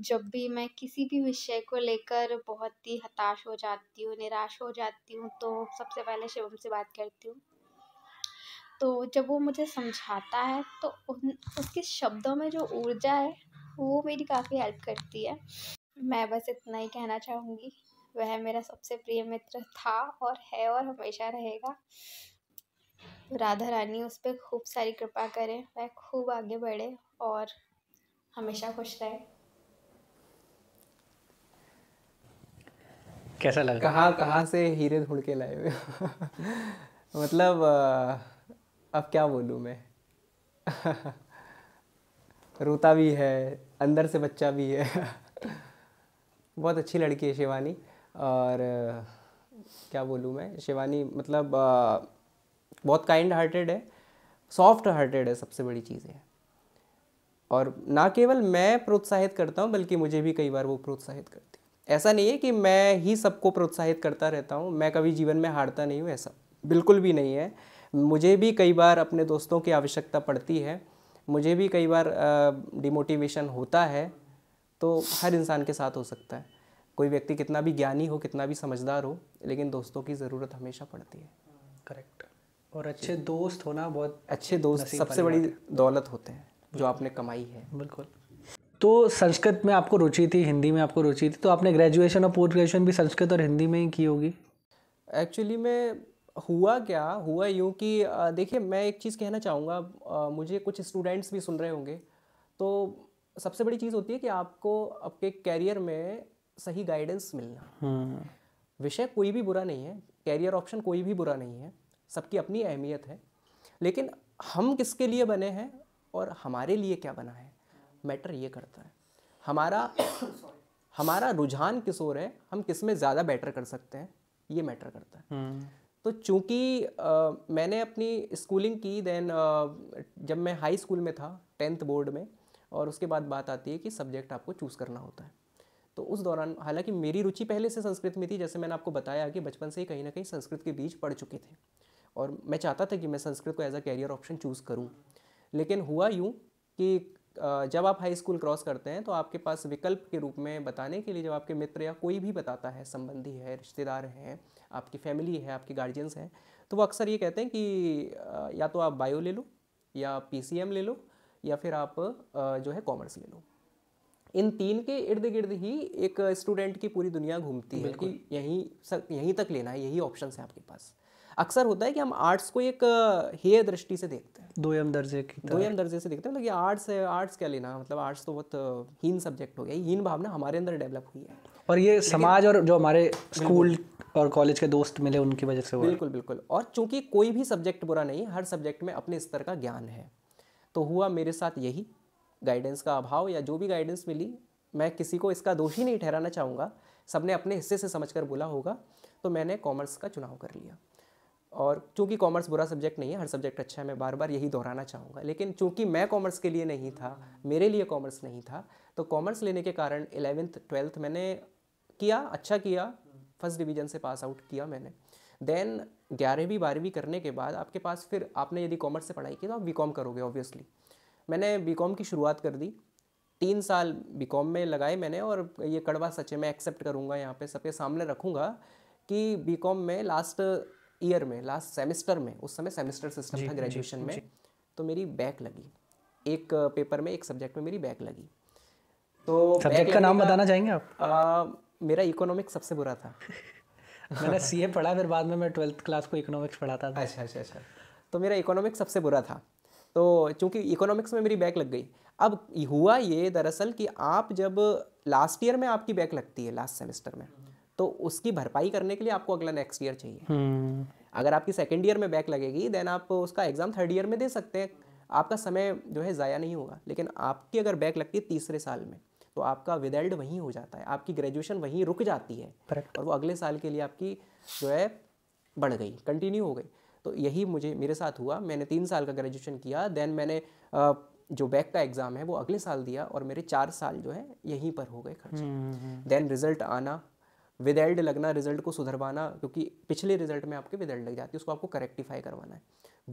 जब भी मैं किसी भी विषय को लेकर बहुत ही हताश हो जाती हूँ निराश हो जाती हूँ तो सबसे पहले शिवम से बात करती हूँ तो जब वो मुझे समझाता है तो उन उसके शब्दों में जो ऊर्जा है वो मेरी काफ़ी हेल्प करती है मैं बस इतना ही कहना चाहूँगी वह मेरा सबसे प्रिय मित्र था और है और हमेशा रहेगा राधा रानी उस पर खूब सारी कृपा करें वह खूब आगे बढ़े और हमेशा खुश रहे कैसा लगा कहाँ कहाँ से हीरे ढूंढ के लाए हुए मतलब अब क्या बोलूँ मैं रोता भी है अंदर से बच्चा भी है बहुत अच्छी लड़की है शिवानी और क्या बोलूँ मैं शिवानी मतलब बहुत काइंड हार्टेड है सॉफ्ट हार्टेड है सबसे बड़ी चीज़ है और ना केवल मैं प्रोत्साहित करता हूँ बल्कि मुझे भी कई बार वो प्रोत्साहित करती है ऐसा नहीं है कि मैं ही सबको प्रोत्साहित करता रहता हूँ मैं कभी जीवन में हारता नहीं हूँ ऐसा बिल्कुल भी नहीं है मुझे भी कई बार अपने दोस्तों की आवश्यकता पड़ती है मुझे भी कई बार डिमोटिवेशन होता है तो हर इंसान के साथ हो सकता है कोई व्यक्ति कितना भी ज्ञानी हो कितना भी समझदार हो लेकिन दोस्तों की ज़रूरत हमेशा पड़ती है और अच्छे दोस्त होना बहुत अच्छे दोस्त सबसे बड़ी दौलत होते हैं जो आपने कमाई है बिल्कुल तो संस्कृत में आपको रुचि थी हिंदी में आपको रुचि थी तो आपने ग्रेजुएशन और पोस्ट ग्रेजुएशन भी संस्कृत और हिंदी में ही की होगी एक्चुअली मैं हुआ क्या हुआ यूँ कि देखिए मैं एक चीज़ कहना चाहूँगा मुझे कुछ स्टूडेंट्स भी सुन रहे होंगे तो सबसे बड़ी चीज़ होती है कि आपको आपके कैरियर में सही गाइडेंस मिलना हम्म। विषय कोई भी बुरा नहीं है कैरियर ऑप्शन कोई भी बुरा नहीं है सबकी अपनी अहमियत है लेकिन हम किसके लिए बने हैं और हमारे लिए क्या बना है मैटर ये करता है हमारा हमारा रुझान किस ओर है हम किस में ज़्यादा बेटर कर सकते हैं ये मैटर करता है हम्म। तो चूंकि मैंने अपनी स्कूलिंग की देन जब मैं हाई स्कूल में था टेंथ बोर्ड में और उसके बाद बात आती है कि सब्जेक्ट आपको चूज़ करना होता है तो उस दौरान हालांकि मेरी रुचि पहले से संस्कृत में थी जैसे मैंने आपको बताया कि बचपन से ही कहीं ना कहीं संस्कृत के बीच पढ़ चुके थे और मैं चाहता था कि मैं संस्कृत को as a career option choose करूँ लेकिन हुआ यूँ कि जब आप हाई स्कूल क्रॉस करते हैं तो आपके पास विकल्प के रूप में बताने के लिए जब आपके मित्र या कोई भी बताता है संबंधी है रिश्तेदार हैं आपकी फैमिली है आपके गार्जियंस हैं तो वो अक्सर ये कहते हैं कि या तो आप बायो ले लो या पी ले लो या फिर आप जो है कॉमर्स ले लो इन तीन के इर्द गिर्द ही एक स्टूडेंट की पूरी दुनिया घूमती है कि यहीं यहीं तक लेना है यही ऑप्शन है आपके पास अक्सर होता है कि हम आर्ट्स को एक हेय दृष्टि से देखते हैं दोयम दर्जे की दोयम दर्जे से देखते हैं मतलब ये आर्ट्स है आर्ट्स क्या लेना मतलब आर्ट्स तो बहुत हीन सब्जेक्ट हो गया हीन भावना हमारे अंदर डेवलप हुई है और ये समाज और जो हमारे स्कूल और कॉलेज के दोस्त मिले उनकी वजह से हुआ बिल्कुल बिल्कुल और चूंकि कोई भी सब्जेक्ट बुरा नहीं हर सब्जेक्ट में अपने स्तर का ज्ञान है तो हुआ मेरे साथ यही गाइडेंस का अभाव या जो भी गाइडेंस मिली मैं किसी को इसका दोषी नहीं ठहराना चाहूँगा सबने अपने हिस्से से समझकर बोला होगा तो मैंने कॉमर्स का चुनाव कर लिया और चूँकि कॉमर्स बुरा सब्जेक्ट नहीं है हर सब्जेक्ट अच्छा है मैं बार बार यही दोहराना चाहूँगा लेकिन चूँकि मैं कॉमर्स के लिए नहीं था मेरे लिए कॉमर्स नहीं था तो कॉमर्स लेने के कारण एलेवेंथ ट्वेल्थ मैंने किया अच्छा किया फर्स्ट डिवीजन से पास आउट किया मैंने देन ग्यारहवीं बारहवीं करने के बाद आपके पास फिर आपने यदि कॉमर्स से पढ़ाई की तो आप बी करोगे ऑब्वियसली मैंने बी की शुरुआत कर दी तीन साल बी में लगाए मैंने और ये कड़वा सच है मैं एक्सेप्ट करूँगा यहाँ पे सबके सामने रखूँगा कि बी में लास्ट ईयर में लास्ट सेमेस्टर में उस समय सेमेस्टर सिस्टम था ग्रेजुएशन में तो मेरी बैक लगी एक पेपर में एक सब्जेक्ट में मेरी बैक लगी तो सब्जेक्ट का नाम बताना चाहेंगे आप आ, मेरा इकोनॉमिक्स सबसे बुरा था मैंने सी पढ़ा फिर बाद में मैं ट्वेल्थ क्लास को इकोनॉमिक्स पढ़ाता था अच्छा अच्छा अच्छा तो मेरा इकोनॉमिक्स सबसे बुरा था तो चूंकि इकोनॉमिक्स में मेरी बैक लग गई अब हुआ ये दरअसल कि आप जब लास्ट ईयर में आपकी बैक लगती है लास्ट सेमेस्टर में तो उसकी भरपाई करने के लिए आपको अगला नेक्स्ट ईयर चाहिए हम्म। अगर आपकी सेकेंड ईयर में बैक लगेगी देन आप उसका एग्ज़ाम थर्ड ईयर में दे सकते हैं आपका समय जो है ज़ाया नहीं होगा लेकिन आपकी अगर बैक लगती है तीसरे साल में तो आपका विदेल्ड वहीं हो जाता है आपकी ग्रेजुएशन वहीं रुक जाती है Correct. और वो अगले साल के लिए आपकी जो है बढ़ गई कंटिन्यू हो गई तो यही मुझे मेरे साथ हुआ मैंने तीन साल का ग्रेजुएशन किया देन मैंने जो बैक का एग्ज़ाम है वो अगले साल दिया और मेरे चार साल जो है यहीं पर हो गए खर्च देन रिज़ल्ट आना विदेल्ड लगना रिजल्ट को सुधरवाना क्योंकि पिछले रिजल्ट में आपके विदेल्ड लग जाती है उसको आपको करेक्टिफाई करवाना है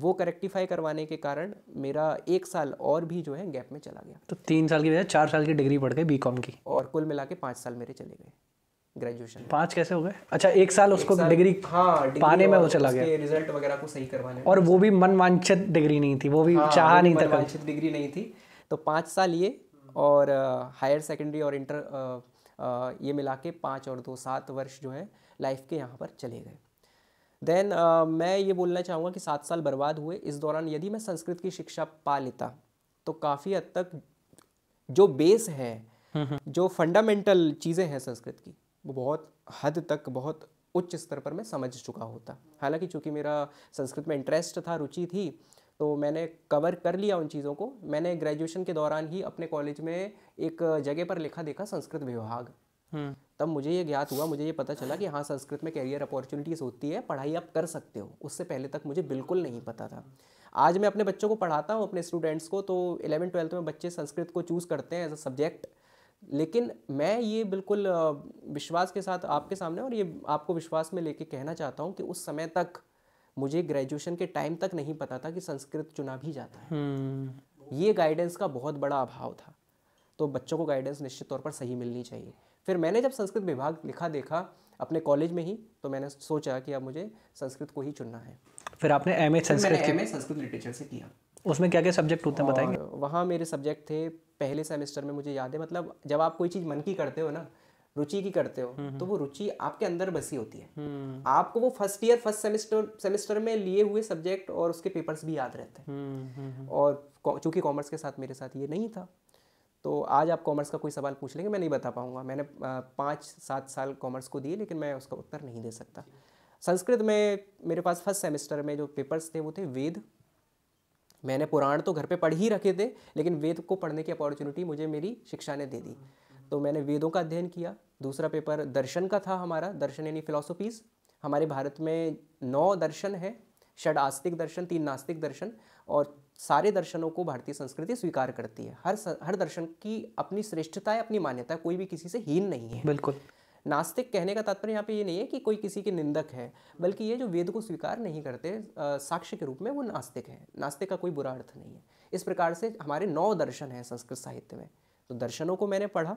वो करेक्टिफाई करवाने के कारण मेरा एक साल और भी जो है गैप में चला गया तो तीन साल की वजह चार साल की डिग्री पढ़ गई बी की और कुल मिला के पाँच साल मेरे चले गए ग्रेजुएशन पाँच कैसे हो गए अच्छा एक साल उसको डिग्री हाँ डिग्री पाने में वो चला गया रिजल्ट वगैरह को सही करवाने और वो भी मनवांछित डिग्री नहीं थी वो भी हाँ, चाह नहीं था मनवांछित डिग्री नहीं थी तो पाँच साल ये और हायर सेकेंडरी और इंटर ये मिला के पाँच और दो सात वर्ष जो है लाइफ के यहाँ पर चले गए देन uh, मैं ये बोलना चाहूँगा कि सात साल बर्बाद हुए इस दौरान यदि मैं संस्कृत की शिक्षा पा लेता तो काफ़ी हद तक जो बेस है हम्म, हम्म। जो फंडामेंटल चीज़ें हैं संस्कृत की वो बहुत हद तक बहुत उच्च स्तर पर मैं समझ चुका होता हालांकि चूंकि मेरा संस्कृत में इंटरेस्ट था रुचि थी तो मैंने कवर कर लिया उन चीज़ों को मैंने ग्रेजुएशन के दौरान ही अपने कॉलेज में एक जगह पर लिखा देखा संस्कृत विभाग हम्म। तब मुझे ये ज्ञात हुआ मुझे ये पता चला कि हाँ संस्कृत में कैरियर अपॉर्चुनिटीज़ होती है पढ़ाई आप कर सकते हो उससे पहले तक मुझे बिल्कुल नहीं पता था आज मैं अपने बच्चों को पढ़ाता हूँ अपने स्टूडेंट्स को तो इलेवन ट्वेल्थ में बच्चे संस्कृत को चूज़ करते हैं एज अ सब्जेक्ट लेकिन मैं ये बिल्कुल विश्वास के साथ आपके सामने और ये आपको विश्वास में लेके कहना चाहता हूँ कि उस समय तक मुझे ग्रेजुएशन के टाइम तक नहीं पता था कि संस्कृत चुना भी जाता है हम्म। ये गाइडेंस का बहुत बड़ा अभाव था तो बच्चों को गाइडेंस निश्चित तौर पर सही मिलनी चाहिए फिर मैंने जब संस्कृत विभाग लिखा देखा अपने कॉलेज में ही तो मैंने सोचा कि अब मुझे संस्कृत को ही चुनना है फिर आपने M Sanskrit M Sanskrit literature से किया उसमें क्या क्या सब्जेक्ट होते हैं बताएंगे वहाँ मेरे सब्जेक्ट थे पहले सेमेस्टर में मुझे याद है मतलब जब आप कोई चीज़ मन की करते हो ना रुचि की करते हो हम्म, तो हम्म। वो रुचि आपके अंदर बसी होती है हम्म। आपको वो first year first semester semester में लिए हुए सब्जेक्ट और उसके पेपर्स भी याद रहते हैं और चूंकि कॉमर्स के साथ मेरे साथ ये नहीं था तो आज आप कॉमर्स का कोई सवाल पूछ लेंगे मैं नहीं बता पाऊंगा मैंने पाँच सात साल कॉमर्स को दिए लेकिन मैं उसका उत्तर नहीं दे सकता संस्कृत में मेरे पास फर्स्ट सेमेस्टर में जो पेपर्स थे वो थे वेद मैंने पुराण तो घर पे पढ़ ही रखे थे लेकिन वेद को पढ़ने की अपॉर्चुनिटी मुझे मेरी शिक्षा ने दे दी तो मैंने वेदों का अध्ययन किया दूसरा पेपर दर्शन का था हमारा दर्शन यानी फिलोसफीज़ हमारे भारत में नौ दर्शन है षड आस्तिक दर्शन तीन नास्तिक दर्शन और सारे दर्शनों को भारतीय संस्कृति स्वीकार करती है हर हर दर्शन की अपनी श्रेष्ठता है अपनी मान्यता कोई भी किसी से हीन नहीं है बिल्कुल नास्तिक कहने का तात्पर्य यहाँ पे ये नहीं है कि कोई किसी के निंदक है बल्कि ये जो वेद को स्वीकार नहीं करते साक्ष्य के रूप में वो नास्तिक है नास्तिक का कोई बुरा अर्थ नहीं है इस प्रकार से हमारे नौ दर्शन हैं संस्कृत साहित्य में तो दर्शनों को मैंने पढ़ा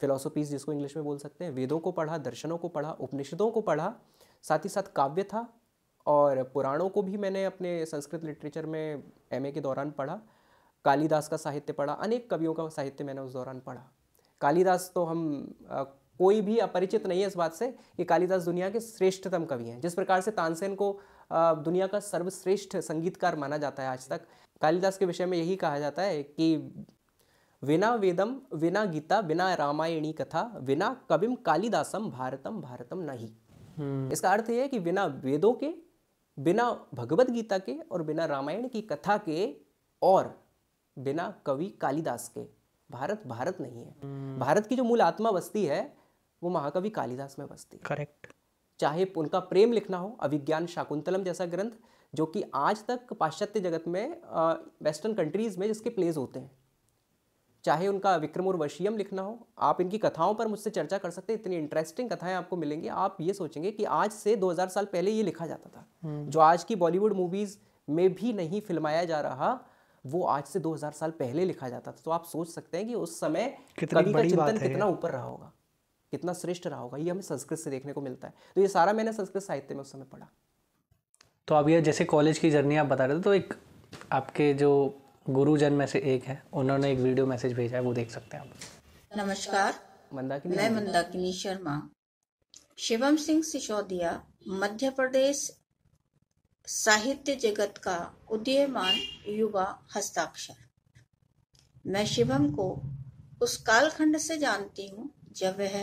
फिलोसफीज जिसको इंग्लिश में बोल सकते हैं वेदों को पढ़ा दर्शनों को पढ़ा उपनिषदों को पढ़ा साथ ही साथ काव्य था और पुराणों को भी मैंने अपने संस्कृत लिटरेचर में एमए के दौरान पढ़ा कालीदास का साहित्य पढ़ा अनेक कवियों का साहित्य मैंने उस दौरान पढ़ा कालीदास तो हम आ, कोई भी अपरिचित नहीं है इस बात से कि कालिदास दुनिया के श्रेष्ठतम कवि हैं जिस प्रकार से तानसेन को आ, दुनिया का सर्वश्रेष्ठ संगीतकार माना जाता है आज तक कालिदास के विषय में यही कहा जाता है कि विना वेदम विना गीता बिना रामायणी कथा बिना कविम कालिदासम भारतम भारतम नहीं हम्म। इसका अर्थ यह है कि बिना वेदों के बिना भगवत गीता के और बिना रामायण की कथा के और बिना कवि कालिदास के भारत भारत नहीं है हम्म। भारत की जो मूल आत्मा बस्ती है वो महाकवि कालिदास में बसती है करेक्ट चाहे उनका प्रेम लिखना हो अभिज्ञान शाकुंतलम जैसा ग्रंथ जो कि आज तक पाश्चात्य जगत में वेस्टर्न कंट्रीज में जिसके प्लेज होते हैं चाहे उनका विक्रम और वशियम लिखना हो आप इनकी कथाओं पर मुझसे चर्चा कर सकते हैं इतनी इंटरेस्टिंग कथाएं आपको मिलेंगी आप ये सोचेंगे कि आज से 2000 साल पहले ये लिखा जाता था हम्म। जो आज की बॉलीवुड मूवीज़ में भी नहीं फिल्माया जा रहा वो आज से 2000 साल पहले लिखा जाता था तो आप सोच सकते हैं कि उस समय कवि का चिंतन कितना ऊपर रहा होगा कितना श्रेष्ठ रहा होगा ये हमें संस्कृत से देखने को मिलता है तो ये सारा मैंने संस्कृत साहित्य में उस समय पढ़ा तो अब ये जैसे कॉलेज की जर्नी आप बता रहे थे तो एक आपके जो गुरुजन में से एक है उन्होंने एक वीडियो मैसेज भेजा है वो देख सकते हैं आप नमस्कार मैं मंदाकिनी शर्मा शिवम सिंह सिसोदिया मध्य प्रदेश साहित्य जगत का उदयमान युवा हस्ताक्षर मैं शिवम को उस कालखंड से जानती हूँ जब वह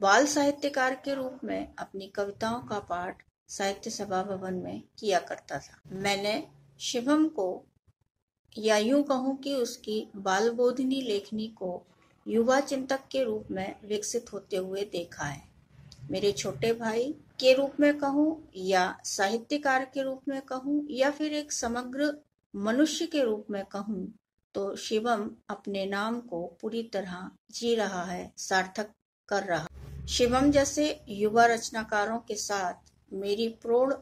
बाल साहित्यकार के रूप में अपनी कविताओं का पाठ साहित्य सभा भवन में किया करता था मैंने शिवम को या यूं कहूं कि उसकी बालबोधिनी लेखनी को युवा चिंतक के रूप में विकसित होते हुए देखा है मेरे छोटे भाई के रूप में कहूं या साहित्यकार के रूप में कहूं या फिर एक समग्र मनुष्य के रूप में कहूं तो शिवम अपने नाम को पूरी तरह जी रहा है सार्थक कर रहा शिवम जैसे युवा रचनाकारों के साथ मेरी प्रौढ़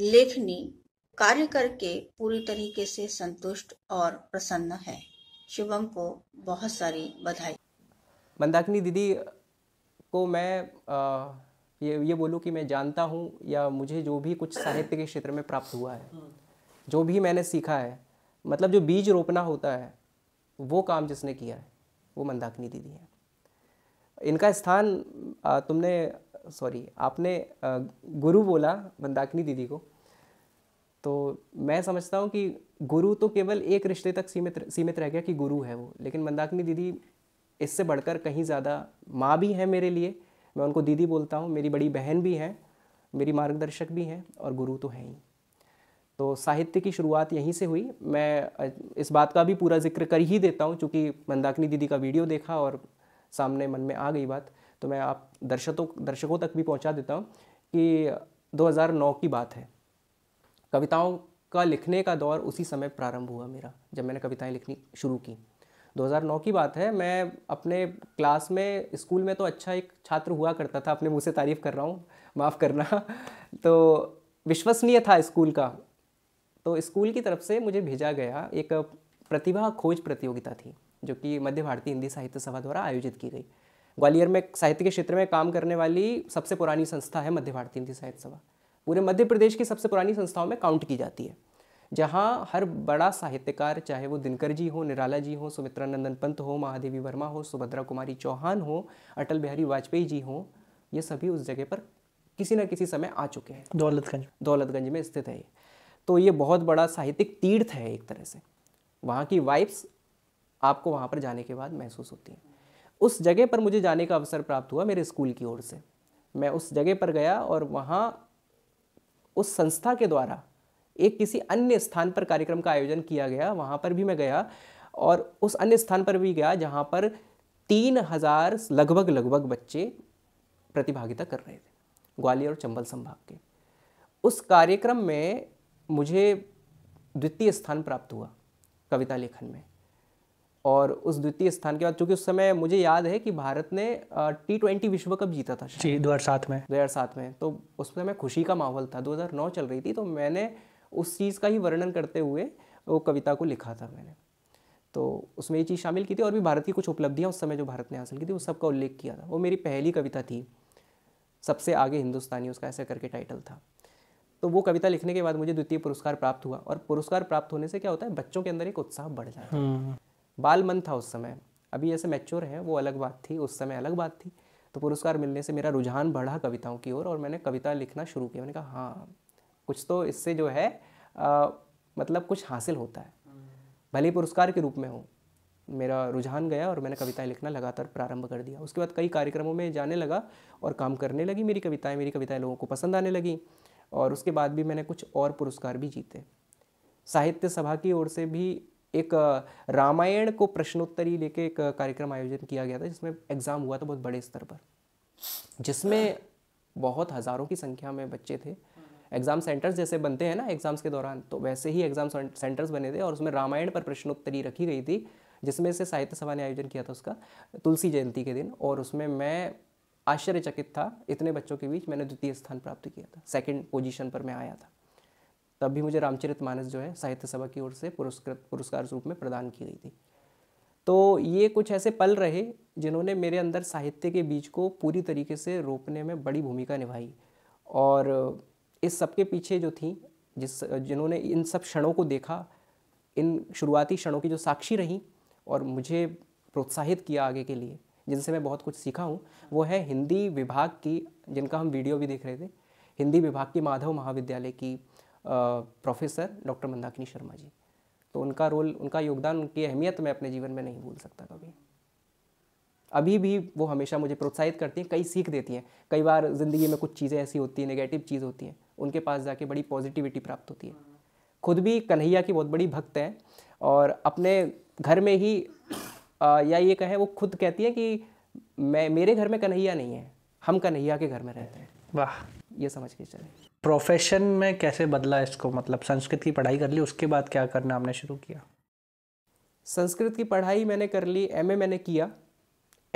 लेखनी कार्य करके पूरी तरीके से संतुष्ट और प्रसन्न है शुभम को बहुत सारी बधाई मंदाकिनी दीदी को मैं आ, ये ये बोलूँ कि मैं जानता हूँ या मुझे जो भी कुछ साहित्य के क्षेत्र में प्राप्त हुआ है जो भी मैंने सीखा है मतलब जो बीज रोपना होता है वो काम जिसने किया है वो मंदाकिनी दीदी है इनका स्थान तुमने सॉरी आपने गुरु बोला मंदाकिनी दीदी को तो मैं समझता हूँ कि गुरु तो केवल एक रिश्ते तक सीमित सीमित रह गया कि गुरु है वो लेकिन मंदाकिनी दीदी इससे बढ़कर कहीं ज़्यादा माँ भी हैं मेरे लिए मैं उनको दीदी बोलता हूँ मेरी बड़ी बहन भी हैं मेरी मार्गदर्शक भी हैं और गुरु तो हैं ही तो साहित्य की शुरुआत यहीं से हुई मैं इस बात का भी पूरा जिक्र कर ही देता हूँ चूँकि मंदाकिनी दीदी का वीडियो देखा और सामने मन में आ गई बात तो मैं आप दर्शकों दर्शकों तक भी पहुँचा देता हूँ कि 2009 की बात है कविताओं का लिखने का दौर उसी समय प्रारंभ हुआ मेरा जब मैंने कविताएं लिखनी शुरू की 2009 की बात है मैं अपने क्लास में स्कूल में तो अच्छा एक छात्र हुआ करता था अपने मुँह से तारीफ़ कर रहा हूँ माफ़ करना तो विश्वसनीय था स्कूल का तो स्कूल की तरफ से मुझे भेजा गया एक प्रतिभा खोज प्रतियोगिता थी जो कि मध्य भारतीय हिंदी साहित्य सभा द्वारा आयोजित की गई ग्वालियर में साहित्य के क्षेत्र में काम करने वाली सबसे पुरानी संस्था है मध्य भारतीय हिंदी साहित्य सभा पूरे मध्य प्रदेश की सबसे पुरानी संस्थाओं में काउंट की जाती है जहाँ हर बड़ा साहित्यकार चाहे वो दिनकर जी हो निराला जी हो सुमित्रा नंदन पंत हो महादेवी वर्मा हो सुभद्रा कुमारी चौहान हो अटल बिहारी वाजपेयी जी हो ये सभी उस जगह पर किसी न किसी समय आ चुके हैं दौलतगंज दौलतगंज में स्थित है तो ये बहुत बड़ा साहित्यिक तीर्थ है एक तरह से वहाँ की वाइब्स आपको वहाँ पर जाने के बाद महसूस होती हैं उस जगह पर मुझे जाने का अवसर प्राप्त हुआ मेरे स्कूल की ओर से मैं उस जगह पर गया और वहाँ उस संस्था के द्वारा एक किसी अन्य स्थान पर कार्यक्रम का आयोजन किया गया वहाँ पर भी मैं गया और उस अन्य स्थान पर भी गया जहाँ पर तीन हज़ार लगभग लगभग बच्चे प्रतिभागिता कर रहे थे ग्वालियर और चंबल संभाग के उस कार्यक्रम में मुझे द्वितीय स्थान प्राप्त हुआ कविता लेखन में और उस द्वितीय स्थान के बाद चूंकि उस समय मुझे याद है कि भारत ने टी ट्वेंटी विश्व कप जीता था जी दो में दो हजार सात में तो उस समय खुशी का माहौल था दो हज़ार नौ चल रही थी तो मैंने उस चीज़ का ही वर्णन करते हुए वो कविता को लिखा था मैंने तो उसमें ये चीज़ शामिल की थी और भी भारत की कुछ उपलब्धियाँ उस समय जो भारत ने हासिल की थी उस सबका उल्लेख किया था वो मेरी पहली कविता थी सबसे आगे हिंदुस्तानी उसका ऐसा करके टाइटल था तो वो कविता लिखने के बाद मुझे द्वितीय पुरस्कार प्राप्त हुआ और पुरस्कार प्राप्त होने से क्या होता है बच्चों के अंदर एक उत्साह बढ़ जाता है हम्म। बाल मन था उस समय अभी ऐसे मैच्योर हैं वो अलग बात थी उस समय अलग बात थी तो पुरस्कार मिलने से मेरा रुझान बढ़ा कविताओं की ओर और, और मैंने कविता लिखना शुरू किया मैंने कहा हाँ कुछ तो इससे जो है आ, मतलब कुछ हासिल होता है भले पुरस्कार के रूप में हो मेरा रुझान गया और मैंने कविताएं लिखना लगातार प्रारंभ कर दिया उसके बाद कई कार्यक्रमों में जाने लगा और काम करने लगी मेरी कविताएं मेरी कविताएं लोगों को पसंद आने लगी और उसके बाद भी मैंने कुछ और पुरस्कार भी जीते साहित्य सभा की ओर से भी एक रामायण को प्रश्नोत्तरी लेके एक कार्यक्रम आयोजन किया गया था जिसमें एग्ज़ाम हुआ था बहुत बड़े स्तर पर जिसमें बहुत हज़ारों की संख्या में बच्चे थे एग्ज़ाम सेंटर्स जैसे बनते हैं ना एग्ज़ाम्स के दौरान तो वैसे ही एग्ज़ाम सेंटर्स बने थे और उसमें रामायण पर प्रश्नोत्तरी रखी गई थी जिसमें से साहित्य सभा ने आयोजन किया था उसका तुलसी जयंती के दिन और उसमें मैं आश्चर्यचकित था इतने बच्चों के बीच मैंने द्वितीय स्थान प्राप्त किया था सेकंड पोजीशन पर मैं आया था तब भी मुझे रामचरित मानस जो है साहित्य सभा की ओर से पुरस्कृत पुरस्कार रूप में प्रदान की गई थी तो ये कुछ ऐसे पल रहे जिन्होंने मेरे अंदर साहित्य के बीज को पूरी तरीके से रोपने में बड़ी भूमिका निभाई और इस सबके पीछे जो थी जिस जिन्होंने इन सब क्षणों को देखा इन शुरुआती क्षणों की जो साक्षी रही और मुझे प्रोत्साहित किया आगे के लिए जिनसे मैं बहुत कुछ सीखा हूँ वो है हिंदी विभाग की जिनका हम वीडियो भी देख रहे थे हिंदी विभाग की माधव महाविद्यालय की प्रोफेसर डॉक्टर मंदाकिनी शर्मा जी तो उनका रोल उनका योगदान उनकी अहमियत मैं अपने जीवन में नहीं भूल सकता कभी अभी भी वो हमेशा मुझे प्रोत्साहित करती हैं कई सीख देती हैं कई बार ज़िंदगी में कुछ चीज़ें ऐसी होती हैं नेगेटिव चीज़ होती हैं उनके पास जाके बड़ी पॉजिटिविटी प्राप्त होती है खुद भी कन्हैया की बहुत बड़ी भक्त हैं और अपने घर में ही आ, या ये कहें वो खुद कहती हैं कि मैं मेरे घर में कन्हैया नहीं है हम कन्हैया के घर में रहते हैं वाह ये समझ के चले प्रोफेशन में कैसे बदला इसको मतलब संस्कृत की पढ़ाई कर ली उसके बाद क्या करना आपने शुरू किया संस्कृत की पढ़ाई मैंने कर ली ए मैंने किया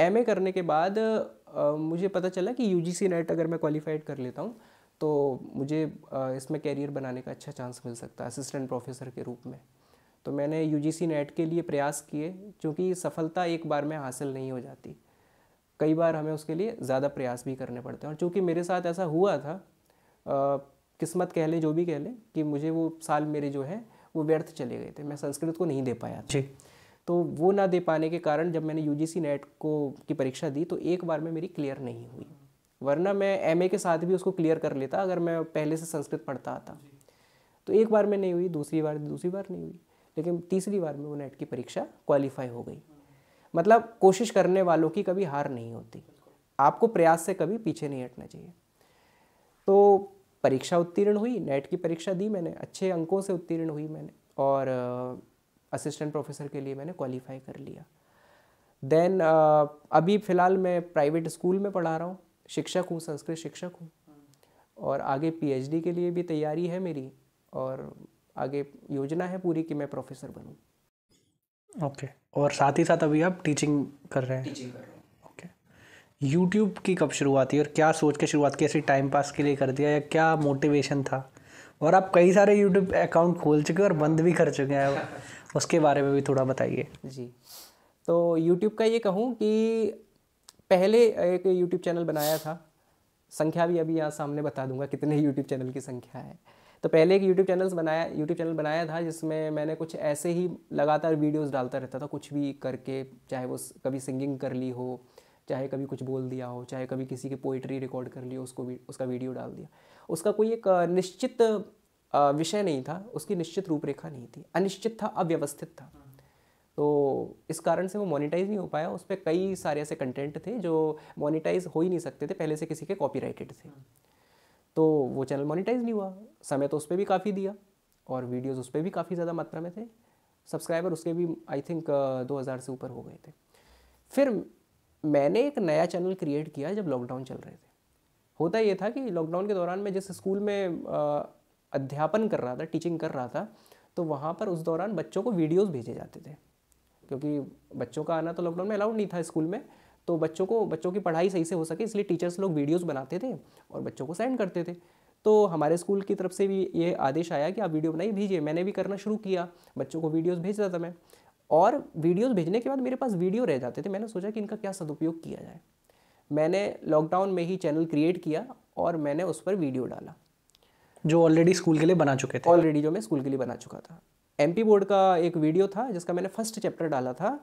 ए करने के बाद आ, मुझे पता चला कि सी नेट अगर मैं क्वालिफाइड कर लेता हूँ तो मुझे आ, इसमें कैरियर बनाने का अच्छा चांस मिल सकता है असिस्टेंट प्रोफेसर के रूप में तो मैंने सी नेट के लिए प्रयास किए क्योंकि सफलता एक बार में हासिल नहीं हो जाती कई बार हमें उसके लिए ज़्यादा प्रयास भी करने पड़ते हैं और चूँकि मेरे साथ ऐसा हुआ था किस्मत कह लें जो भी कह लें कि मुझे वो साल मेरे जो है वो व्यर्थ चले गए थे मैं संस्कृत को नहीं दे पाया जी तो वो ना दे पाने के कारण जब मैंने यूजीसी नेट को की परीक्षा दी तो एक बार में मेरी क्लियर नहीं हुई वरना मैं एमए के साथ भी उसको क्लियर कर लेता अगर मैं पहले से संस्कृत पढ़ता आता तो एक बार में नहीं हुई दूसरी बार दूसरी बार नहीं हुई लेकिन तीसरी बार में वो नेट की परीक्षा क्वालिफाई हो गई मतलब कोशिश करने वालों की कभी हार नहीं होती आपको प्रयास से कभी पीछे नहीं हटना चाहिए तो परीक्षा उत्तीर्ण हुई नेट की परीक्षा दी मैंने अच्छे अंकों से उत्तीर्ण हुई मैंने और असिस्टेंट प्रोफेसर के लिए मैंने क्वालिफाई कर लिया देन अभी फ़िलहाल मैं प्राइवेट स्कूल में पढ़ा रहा हूँ शिक्षक हूँ संस्कृत शिक्षक हूँ और आगे पीएचडी के लिए भी तैयारी है मेरी और आगे योजना है पूरी कि मैं प्रोफेसर बनूँ ओके okay. और साथ ही साथ अभी आप टीचिंग कर रहे हैं टीचिंग कर रहे हैं यूट्यूब की कब शुरुआत हुई और क्या सोच के शुरुआत की ऐसे टाइम पास के लिए कर दिया या क्या मोटिवेशन था और आप कई सारे यूट्यूब अकाउंट खोल चुके हैं और बंद भी कर चुके हैं उसके बारे में भी थोड़ा बताइए जी तो यूट्यूब का ये कहूँ कि पहले एक यूट्यूब चैनल बनाया था संख्या भी अभी यहाँ सामने बता दूंगा कितने यूट्यूब चैनल की संख्या है तो पहले एक यूट्यूब चैनल बनाया यूट्यूब चैनल बनाया था जिसमें मैंने कुछ ऐसे ही लगातार वीडियोस डालता रहता था कुछ भी करके चाहे वो कभी सिंगिंग कर ली हो चाहे कभी कुछ बोल दिया हो चाहे कभी किसी की पोइट्री रिकॉर्ड कर लिया उसको भी उसका वीडियो डाल दिया उसका कोई एक निश्चित विषय नहीं था उसकी निश्चित रूपरेखा नहीं थी अनिश्चित था अव्यवस्थित था तो इस कारण से वो मोनिटाइज नहीं हो पाया उस पर कई सारे ऐसे कंटेंट थे जो मोनिटाइज हो ही नहीं सकते थे पहले से किसी के कॉपी थे तो वो चैनल मोनिटाइज नहीं हुआ समय तो उस पर भी काफ़ी दिया और वीडियोज़ उस पर भी काफ़ी ज़्यादा मात्रा में थे सब्सक्राइबर उसके भी आई थिंक दो हज़ार से ऊपर हो गए थे फिर मैंने एक नया चैनल क्रिएट किया जब लॉकडाउन चल रहे थे होता ये था कि लॉकडाउन के दौरान मैं जिस स्कूल में अध्यापन कर रहा था टीचिंग कर रहा था तो वहाँ पर उस दौरान बच्चों को वीडियोज़ भेजे जाते थे क्योंकि बच्चों का आना तो लॉकडाउन में अलाउड नहीं था स्कूल में तो बच्चों को बच्चों की पढ़ाई सही से हो सके इसलिए टीचर्स लोग वीडियोस बनाते थे और बच्चों को सेंड करते थे तो हमारे स्कूल की तरफ से भी ये आदेश आया कि आप वीडियो बनाइए भेजिए मैंने भी करना शुरू किया बच्चों को वीडियोस भेजता था मैं और वीडियोस भेजने के बाद मेरे पास वीडियो रह जाते थे मैंने सोचा कि इनका क्या सदुपयोग किया जाए मैंने लॉकडाउन में ही चैनल क्रिएट किया और मैंने उस पर वीडियो डाला जो ऑलरेडी स्कूल के लिए बना चुके थे ऑलरेडी जो मैं स्कूल के लिए बना चुका था एम बोर्ड का एक वीडियो था जिसका मैंने फर्स्ट चैप्टर डाला था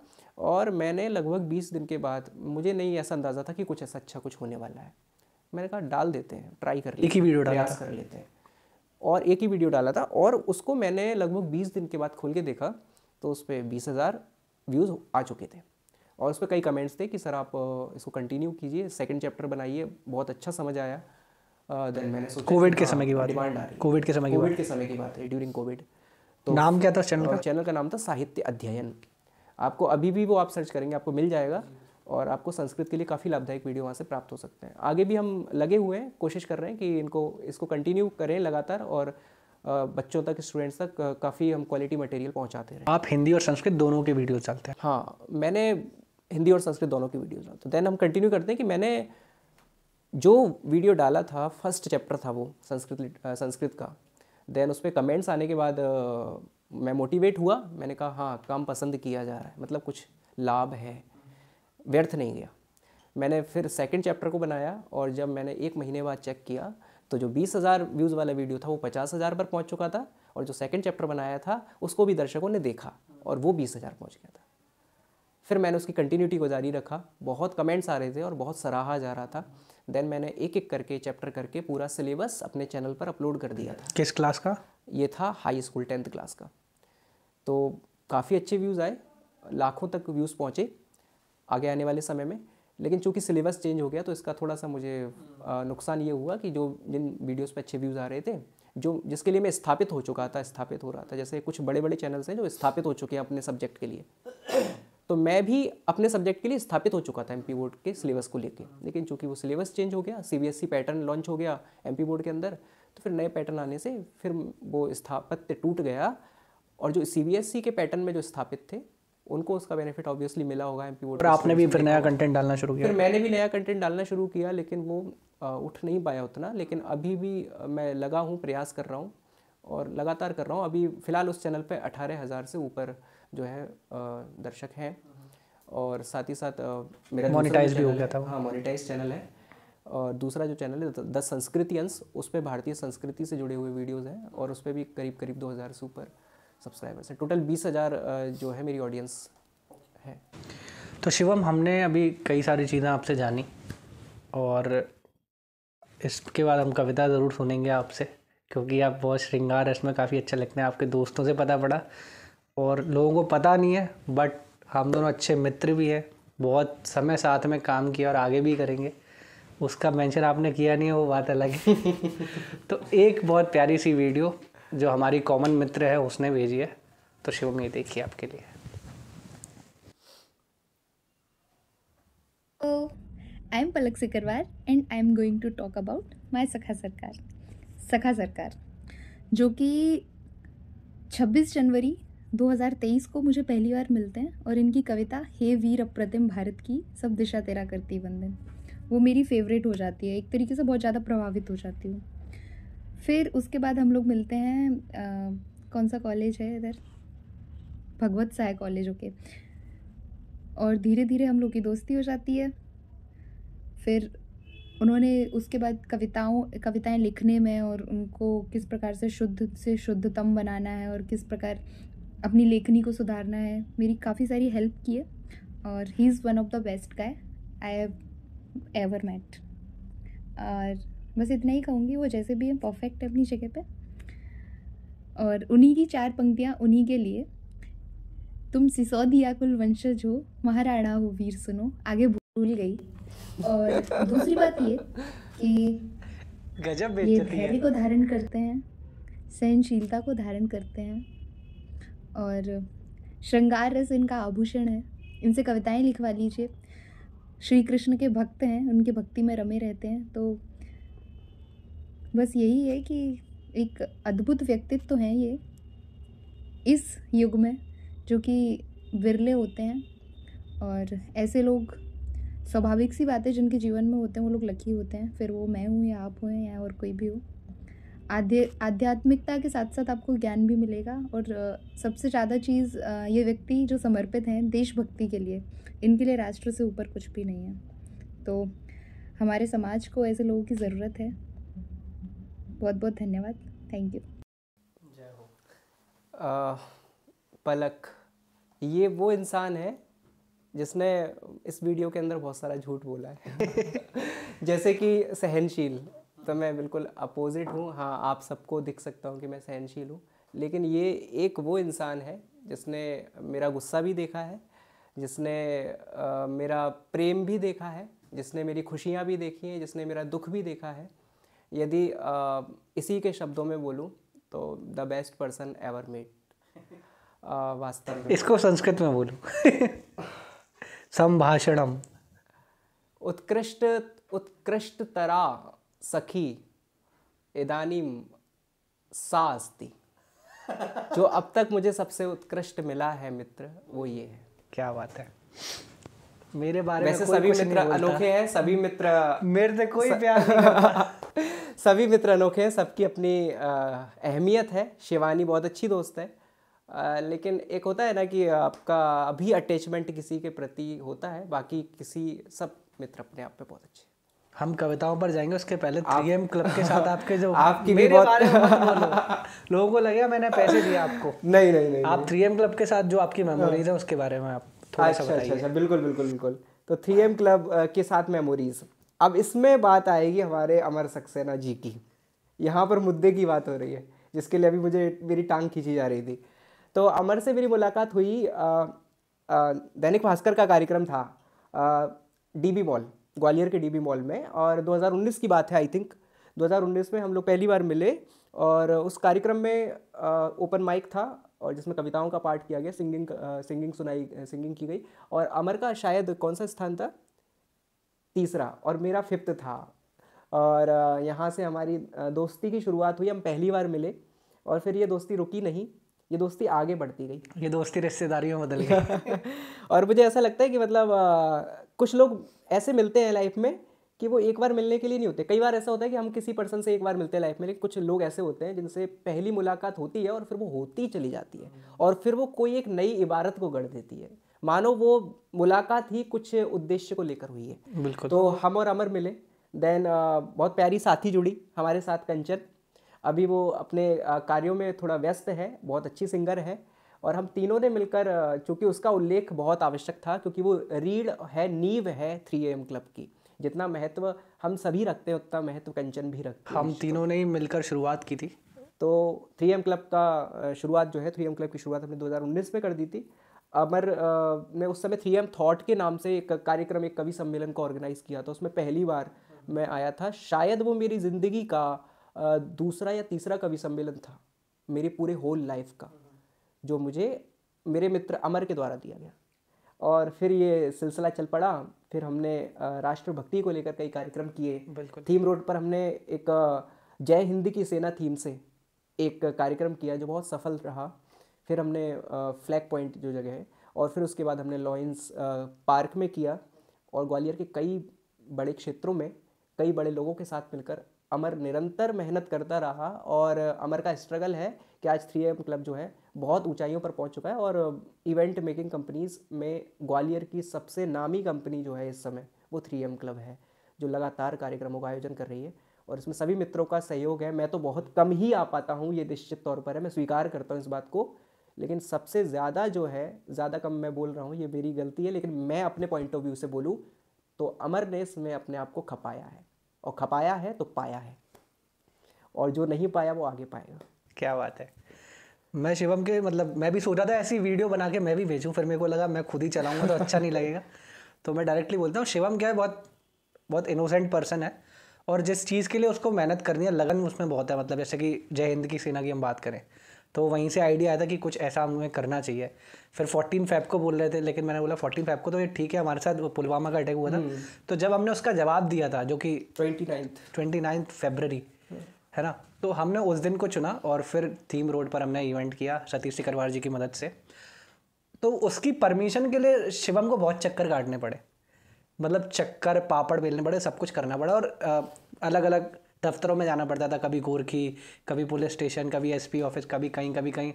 और मैंने लगभग बीस दिन के बाद मुझे नहीं ऐसा अंदाज़ा था कि कुछ ऐसा अच्छा कुछ होने वाला है मैंने कहा डाल देते हैं ट्राई कर एक ही वीडियो डाला कर लेते हैं और एक ही वीडियो डाला था और उसको मैंने लगभग बीस दिन के बाद खोल के देखा तो उस पर बीस हज़ार व्यूज़ आ चुके थे और उस पर कई कमेंट्स थे कि सर आप इसको कंटिन्यू कीजिए सेकेंड चैप्टर बनाइए बहुत अच्छा समझ आया देन मैंने सोचा कोविड के हाँ, समय की बात डिमांड आ रही कोविड के समय की कोविड के समय की बात है ड्यूरिंग कोविड तो नाम क्या था चैनल का चैनल का नाम था साहित्य अध्ययन आपको अभी भी वो आप सर्च करेंगे आपको मिल जाएगा और आपको संस्कृत के लिए काफ़ी लाभदायक वीडियो वहाँ से प्राप्त हो सकते हैं आगे भी हम लगे हुए हैं कोशिश कर रहे हैं कि इनको इसको कंटिन्यू करें लगातार और बच्चों तक स्टूडेंट्स तक काफ़ी हम क्वालिटी मटेरियल पहुँचाते रहे आप हिंदी और संस्कृत दोनों के वीडियो डालते हैं हाँ मैंने हिंदी और संस्कृत दोनों की वीडियोज़ डालते देन हम कंटिन्यू करते हैं कि मैंने जो वीडियो डाला था फर्स्ट चैप्टर था वो संस्कृत संस्कृत का देन उस पर कमेंट्स आने के बाद मैं मोटिवेट हुआ मैंने कहा हाँ काम पसंद किया जा रहा है मतलब कुछ लाभ है व्यर्थ नहीं गया मैंने फिर सेकंड चैप्टर को बनाया और जब मैंने एक महीने बाद चेक किया तो जो बीस हज़ार व्यूज़ वाला वीडियो था वो पचास हज़ार पर पहुँच चुका था और जो सेकेंड चैप्टर बनाया था उसको भी दर्शकों ने देखा और वो बीस हज़ार पहुँच गया था फिर मैंने उसकी कंटिन्यूटी को जारी रखा बहुत कमेंट्स आ रहे थे और बहुत सराहा जा रहा था देन मैंने एक एक करके चैप्टर करके पूरा सिलेबस अपने चैनल पर अपलोड कर दिया था किस क्लास का ये था हाई स्कूल टेंथ क्लास का तो काफ़ी अच्छे व्यूज़ आए लाखों तक व्यूज़ पहुँचे आगे आने वाले समय में लेकिन चूंकि सिलेबस चेंज हो गया तो इसका थोड़ा सा मुझे नुकसान ये हुआ कि जो जिन वीडियोस पे अच्छे व्यूज़ आ रहे थे जो जिसके लिए मैं स्थापित हो चुका था स्थापित हो रहा था जैसे कुछ बड़े बड़े चैनल्स हैं जो स्थापित हो चुके हैं अपने सब्जेक्ट के लिए तो मैं भी अपने सब्जेक्ट के लिए स्थापित हो चुका था एम बोर्ड के सिलेबस को लेकर लेकिन चूंकि वो सिलेबस चेंज हो गया सी पैटर्न लॉन्च हो गया एम बोर्ड के अंदर तो फिर नए पैटर्न आने से फिर वो स्थापत्य टूट गया और जो सी e के पैटर्न में जो स्थापित थे उनको उसका बेनिफिट ऑब्वियसली मिला होगा पी वोटर आपने भी फिर नया कंटेंट डालना शुरू किया फिर मैंने भी नया कंटेंट डालना शुरू किया लेकिन वो उठ नहीं पाया उतना लेकिन अभी भी मैं लगा हूँ प्रयास कर रहा हूँ और लगातार कर रहा हूँ अभी फ़िलहाल उस चैनल पे अठारह हज़ार से ऊपर जो है दर्शक हैं और साथ ही साथ मेरा मोनिटाइज भी हो गया था हाँ मोनिटाइज चैनल है और दूसरा जो चैनल है द संस्कृति अंश उस पर भारतीय संस्कृति से जुड़े हुए वीडियोज़ हैं और उस पर भी करीब करीब दो हज़ार से ऊपर सब्सक्राइबर्स है टोटल बीस हज़ार जो है मेरी ऑडियंस है तो शिवम हमने अभी कई सारी चीज़ें आपसे जानी और इसके बाद हम कविता ज़रूर सुनेंगे आपसे क्योंकि आप बहुत श्रृंगार है इसमें काफ़ी अच्छे लगते हैं आपके दोस्तों से पता पड़ा और लोगों को पता नहीं है बट हम दोनों अच्छे मित्र भी हैं बहुत समय साथ में काम किया और आगे भी करेंगे उसका मेंशन आपने किया नहीं है वो बात अलग है तो एक बहुत प्यारी सी वीडियो जो हमारी कॉमन मित्र है उसने भेजी है तो शिवम ये देखिए आपके लिए I am Palak Sikarwar and I am going to talk about my sakha Sarkar सखा सरकार जो कि 26 जनवरी 2023 को मुझे पहली बार मिलते हैं और इनकी कविता हे वीर अप्रतिम भारत की सब दिशा तेरा करती वंदन वो मेरी फेवरेट हो जाती है एक तरीके से बहुत ज़्यादा प्रभावित हो जाती हूँ फिर उसके बाद हम लोग मिलते हैं आ, कौन सा कॉलेज है इधर भगवत साय कॉलेज ओके और धीरे धीरे हम लोग की दोस्ती हो जाती है फिर उन्होंने उसके बाद कविताओं कविताएं लिखने में और उनको किस प्रकार से शुद्ध से शुद्धतम बनाना है और किस प्रकार अपनी लेखनी को सुधारना है मेरी काफ़ी सारी हेल्प की है और he is one of the best guy I have ever met और बस इतना ही कहूँगी वो जैसे भी हैं परफेक्ट है अपनी जगह पे और उन्हीं की चार पंक्तियाँ उन्हीं के लिए तुम सिसोदिया कुल वंशज हो महाराणा हो वीर सुनो आगे भूल गई और दूसरी बात ये कि गजब ये धैर्य को धारण करते हैं सहनशीलता को धारण करते हैं और श्रृंगार रस इनका आभूषण है इनसे कविताएं लिखवा लीजिए श्री कृष्ण के भक्त हैं उनकी भक्ति में रमे रहते हैं तो बस यही है कि एक अद्भुत व्यक्तित्व तो हैं ये इस युग में जो कि विरले होते हैं और ऐसे लोग स्वाभाविक सी बातें जिनके जीवन में होते हैं वो लोग लकी होते हैं फिर वो मैं हूँ या आप हों या और कोई भी हो आध्य आध्यात्मिकता के साथ साथ आपको ज्ञान भी मिलेगा और सबसे ज़्यादा चीज़ ये व्यक्ति जो समर्पित हैं देशभक्ति के लिए इनके लिए राष्ट्र से ऊपर कुछ भी नहीं है तो हमारे समाज को ऐसे लोगों की ज़रूरत है बहुत बहुत धन्यवाद थैंक यू जय हो पलक ये वो इंसान है जिसने इस वीडियो के अंदर बहुत सारा झूठ बोला है जैसे कि सहनशील तो मैं बिल्कुल अपोजिट हूँ हाँ आप सबको दिख सकता हूँ कि मैं सहनशील हूँ लेकिन ये एक वो इंसान है जिसने मेरा गुस्सा भी देखा है जिसने आ, मेरा प्रेम भी देखा है जिसने मेरी खुशियाँ भी देखी हैं जिसने मेरा दुख भी देखा है यदि इसी के शब्दों में बोलूँ तो the best person ever made वास्तव में इसको संस्कृत में बोलूँ संभाषणम उत्कृष्ट उत्कृष्टतरा सखी सा सास्ती जो अब तक मुझे सबसे उत्कृष्ट मिला है मित्र वो ये है क्या बात है मेरे बारे वैसे में सभी मित्र अनोखे हैं सभी मित्र मेरे से कोई प्यार नहीं सभी मित्र अनोखे हैं सबकी अपनी अहमियत है शिवानी बहुत अच्छी दोस्त है आ, लेकिन एक होता है ना कि आपका अभी अटैचमेंट किसी के प्रति होता है बाकी किसी सब मित्र अपने आप पे बहुत अच्छे हम कविताओं पर जाएंगे उसके पहले थ्री एम क्लब के साथ आपके जो आपकी भी बहुत लोगों को लगेगा मैंने पैसे दिए आपको नहीं नहीं नहीं आप थ्री एम क्लब के साथ जो आपकी मेमोरीज हाँ। है उसके बारे में आप थोड़ा अच्छा अच्छा, अच्छा बिल्कुल बिल्कुल बिल्कुल तो थ्री एम क्लब के साथ मेमोरीज अब इसमें बात आएगी हमारे अमर सक्सेना जी की यहाँ पर मुद्दे की बात हो रही है जिसके लिए अभी मुझे मेरी टांग खींची जा रही थी तो अमर से मेरी मुलाकात हुई दैनिक भास्कर का कार्यक्रम था डीबी मॉल ग्वालियर के डीबी मॉल में और 2019 की बात है आई थिंक 2019 में हम लोग पहली बार मिले और उस कार्यक्रम में ओपन माइक था और जिसमें कविताओं का पाठ किया गया सिंगिंग सिंगिंग सुनाई सिंगिंग की गई और अमर का शायद कौन सा स्थान था तीसरा और मेरा फिफ्थ था और यहाँ से हमारी दोस्ती की शुरुआत हुई हम पहली बार मिले और फिर ये दोस्ती रुकी नहीं ये दोस्ती आगे बढ़ती गई ये दोस्ती रिश्तेदारी में बदल गई और मुझे ऐसा लगता है कि मतलब कुछ लोग ऐसे मिलते हैं लाइफ में कि वो एक बार मिलने के लिए नहीं होते कई बार ऐसा होता है कि हम किसी पर्सन से एक बार मिलते हैं लाइफ में लेकिन कुछ लोग ऐसे होते हैं जिनसे पहली मुलाकात होती है और फिर वो होती चली जाती है और फिर वो कोई एक नई इबारत को गढ़ देती है मानो वो मुलाकात ही कुछ उद्देश्य को लेकर हुई है बिल्कुल तो हम और अमर मिले देन uh, बहुत प्यारी साथी जुड़ी हमारे साथ कंचन अभी वो अपने uh, कार्यों में थोड़ा व्यस्त है बहुत अच्छी सिंगर है और हम तीनों ने मिलकर uh, चूँकि उसका उल्लेख बहुत आवश्यक था क्योंकि वो रीढ़ है नींव है थ्री एम क्लब की जितना महत्व हम सभी रखते हैं उतना महत्व कंचन भी रखते हम तीनों ने ही मिलकर शुरुआत की थी तो थ्री एम क्लब का शुरुआत जो है थ्री एम क्लब की शुरुआत हमने 2019 में कर दी थी अमर मैं उस समय थ्री एम थॉट के नाम से एक कार्यक्रम एक कवि सम्मेलन को ऑर्गेनाइज़ किया था उसमें पहली बार मैं आया था शायद वो मेरी ज़िंदगी का दूसरा या तीसरा कवि सम्मेलन था मेरे पूरे होल लाइफ का जो मुझे मेरे मित्र अमर के द्वारा दिया गया और फिर ये सिलसिला चल पड़ा फिर हमने राष्ट्रभक्ति को लेकर कई कार्यक्रम किए थीम रोड पर हमने एक जय हिंद की सेना थीम से एक कार्यक्रम किया जो बहुत सफल रहा फिर हमने फ्लैग पॉइंट जो जगह है और फिर उसके बाद हमने लॉइंस पार्क में किया और ग्वालियर के कई बड़े क्षेत्रों में कई बड़े लोगों के साथ मिलकर अमर निरंतर मेहनत करता रहा और अमर का स्ट्रगल है कि आज थ्री एम क्लब जो है बहुत ऊंचाइयों पर पहुंच चुका है और इवेंट मेकिंग कंपनीज में ग्वालियर की सबसे नामी कंपनी जो है इस समय वो थ्री एम क्लब है जो लगातार कार्यक्रमों का आयोजन कर रही है और इसमें सभी मित्रों का सहयोग है मैं तो बहुत कम ही आ पाता हूँ ये निश्चित तौर पर है मैं स्वीकार करता हूँ इस बात को लेकिन सबसे ज़्यादा जो है ज़्यादा कम मैं बोल रहा हूँ ये मेरी गलती है लेकिन मैं अपने पॉइंट ऑफ व्यू से बोलूँ तो अमर ने इसमें अपने आप को खपाया है और खपाया है तो पाया है और जो नहीं पाया वो आगे पाएगा क्या बात है मैं शिवम के मतलब मैं भी सोचा था ऐसी वीडियो बना के मैं भी भेजूँ फिर मेरे को लगा मैं खुद ही चलाऊँगा तो अच्छा नहीं लगेगा तो मैं डायरेक्टली बोलता हूँ शिवम क्या है बहुत बहुत इनोसेंट पर्सन है और जिस चीज़ के लिए उसको मेहनत करनी है लगन उसमें बहुत है मतलब जैसे कि जय हिंद की सेना की हम बात करें तो वहीं से आइडिया आया था कि कुछ ऐसा हमें करना चाहिए फिर फोर्टीन फैब को बोल रहे थे लेकिन मैंने बोला फोर्टीन फैब को तो ये ठीक है हमारे साथ पुलवामा का अटैक हुआ था हम्म। तो जब हमने उसका जवाब दिया था जो कि twenty ninth twenty ninth February है ना तो हमने उस दिन को चुना और फिर थीम रोड पर हमने इवेंट किया सतीश सिकरवार जी की मदद से तो उसकी परमिशन के लिए शिवम को बहुत चक्कर काटने पड़े मतलब चक्कर पापड़ बेलने पड़े सब कुछ करना पड़ा और अलग अलग दफ्तरों में जाना पड़ता था कभी गोरखी कभी पुलिस स्टेशन कभी एसपी ऑफिस कभी कहीं कभी कहीं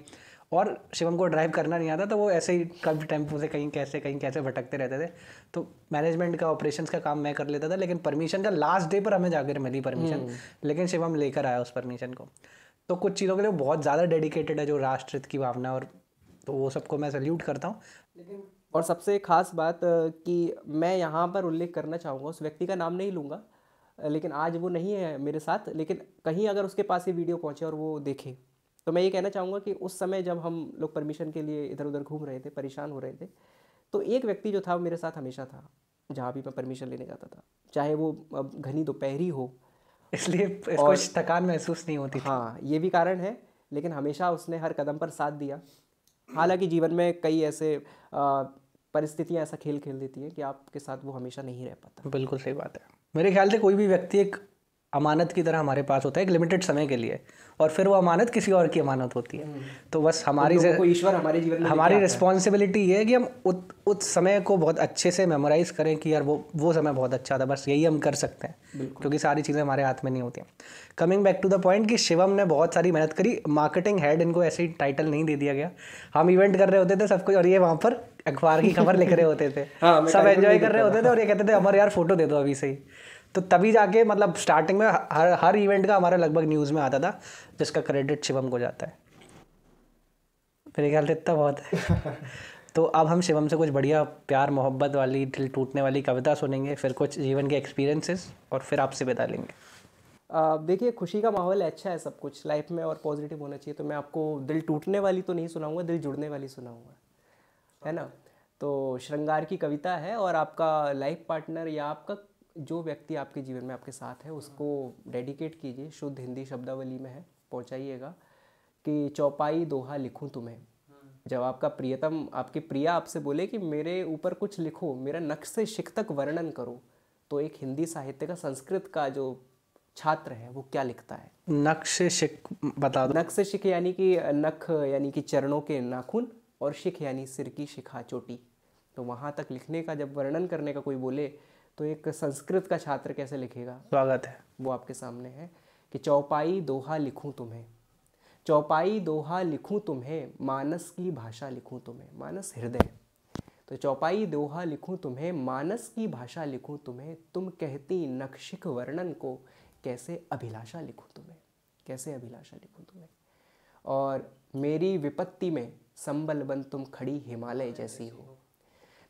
और शिवम को ड्राइव करना नहीं आता तो वो ऐसे ही कभी टेम्पो से कहीं कैसे कहीं कैसे भटकते रहते थे तो मैनेजमेंट का ऑपरेशन का काम मैं कर लेता था लेकिन परमिशन का लास्ट डे पर हमें जाकर मिली परमिशन हम्म। लेकिन शिवम लेकर आया उस परमिशन को तो कुछ चीज़ों के लिए बहुत ज़्यादा डेडिकेटेड है जो राष्ट्रित की भावना और तो वो सबको मैं सल्यूट करता हूँ लेकिन और सबसे खास बात कि मैं यहाँ पर उल्लेख करना चाहूँगा उस व्यक्ति का नाम नहीं लूँगा लेकिन आज वो नहीं है मेरे साथ लेकिन कहीं अगर उसके पास ये वीडियो पहुँचे और वो देखे तो मैं ये कहना चाहूँगा कि उस समय जब हम लोग परमिशन के लिए इधर उधर घूम रहे थे परेशान हो रहे थे तो एक व्यक्ति जो था वो मेरे साथ हमेशा था जहाँ भी मैं परमिशन लेने जाता था चाहे वो अब घनी दोपहरी हो इसलिए और थकान महसूस नहीं होती हाँ ये भी कारण है लेकिन हमेशा उसने हर कदम पर साथ दिया हालांकि जीवन में कई ऐसे परिस्थितियाँ ऐसा खेल खेल देती हैं कि आपके साथ वो हमेशा नहीं रह पाता बिल्कुल सही बात है मेरे ख्याल से कोई भी व्यक्ति एक अमानत की तरह हमारे पास होता है एक लिमिटेड समय के लिए और फिर वो अमानत किसी और की अमानत होती है हम्म। तो बस तो हमारी तो ईश्वर हमारे जीवन में हमारी रिस्पॉन्सिबिलिटी ये है कि हम उत, उस समय को बहुत अच्छे से मेमोराइज़ करें कि यार वो वो समय बहुत अच्छा था बस यही हम कर सकते हैं क्योंकि सारी चीज़ें हमारे हाथ में नहीं होती coming back to the point कि शिवम ने बहुत सारी मेहनत करी मार्केटिंग हेड इनको ऐसे ही टाइटल नहीं दे दिया गया हम इवेंट कर रहे होते थे सब कुछ और ये वहाँ पर अखबार की खबर लिख रहे होते थे हाँ, सब एंजॉय कर रहे होते थे और ये कहते थे अमर यार फोटो दे दो अभी से ही तो तभी जाके मतलब स्टार्टिंग में हर हर इवेंट का हमारा लगभग न्यूज़ में आता था जिसका क्रेडिट शिवम को जाता है मेरे ख्याल से इतना बहुत है तो अब हम शिवम से कुछ बढ़िया प्यार मोहब्बत वाली दिल टूटने वाली कविता सुनेंगे फिर कुछ जीवन के एक्सपीरियंसेस और फिर आपसे बता लेंगे देखिए खुशी का माहौल अच्छा है सब कुछ लाइफ में और पॉजिटिव होना चाहिए तो मैं आपको दिल टूटने वाली तो नहीं सुनाऊंगा दिल जुड़ने वाली सुनाऊंगा है ना तो श्रृंगार की कविता है और आपका लाइफ पार्टनर या आपका जो व्यक्ति आपके जीवन में आपके साथ है उसको डेडिकेट कीजिए शुद्ध हिंदी शब्दावली में है पहुँचाइएगा कि चौपाई दोहा लिखूँ तुम्हें जब आपका प्रियतम आपकी प्रिया आपसे बोले कि मेरे ऊपर कुछ लिखो मेरा नक्श से शिक तक वर्णन करो तो एक हिंदी साहित्य का संस्कृत का जो छात्र है वो क्या लिखता है नक्श शिक बता दो नक्श शिक यानी कि नख यानी कि चरणों के नाखून और शिख यानी सिर की शिखा चोटी तो वहाँ तक लिखने का जब वर्णन करने का कोई बोले तो एक संस्कृत का छात्र कैसे लिखेगा स्वागत है वो आपके सामने है कि चौपाई दोहा लिखूँ तुम्हें चौपाई दोहा लिखूँ तुम्हें मानस की भाषा लिखूँ तुम्हें मानस हृदय तो चौपाई दोहा लिखूँ तुम्हें मानस की भाषा लिखूँ तुम्हें तुम कहती नक्षिक वर्णन को कैसे अभिलाषा लिखूँ तुम्हें कैसे अभिलाषा लिखूँ तुम्हें और मेरी विपत्ति में संबल बन तुम खड़ी हिमालय जैसी हो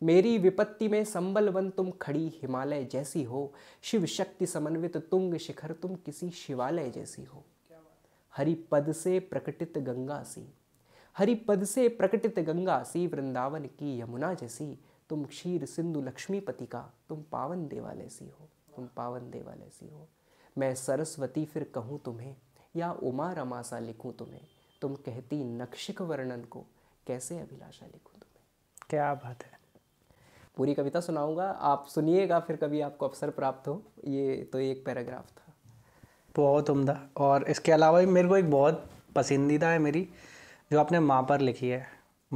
मेरी विपत्ति में संबल बन तुम खड़ी हिमालय जैसी हो शिव शक्ति समन्वित तुंग शिखर तुम किसी शिवालय जैसी हो हरि पद से प्रकटित गंगा सी हरि पद से प्रकटित गंगा सी वृंदावन की यमुना जैसी तुम क्षीर सिंधु लक्ष्मीपति का तुम पावन देवालय सी हो तुम पावन देवालय सी हो मैं सरस्वती फिर कहूँ तुम्हें या उमा रमासा लिखूँ तुम्हें तुम कहती नक्षिक वर्णन को कैसे अभिलाषा लिखूँ तुम्हें क्या बात है पूरी कविता सुनाऊंगा आप सुनिएगा फिर कभी आपको अवसर प्राप्त हो ये तो एक पैराग्राफ था बहुत उम्दा और इसके अलावा भी मेरे को एक बहुत पसंदीदा है मेरी जो आपने माँ पर लिखी है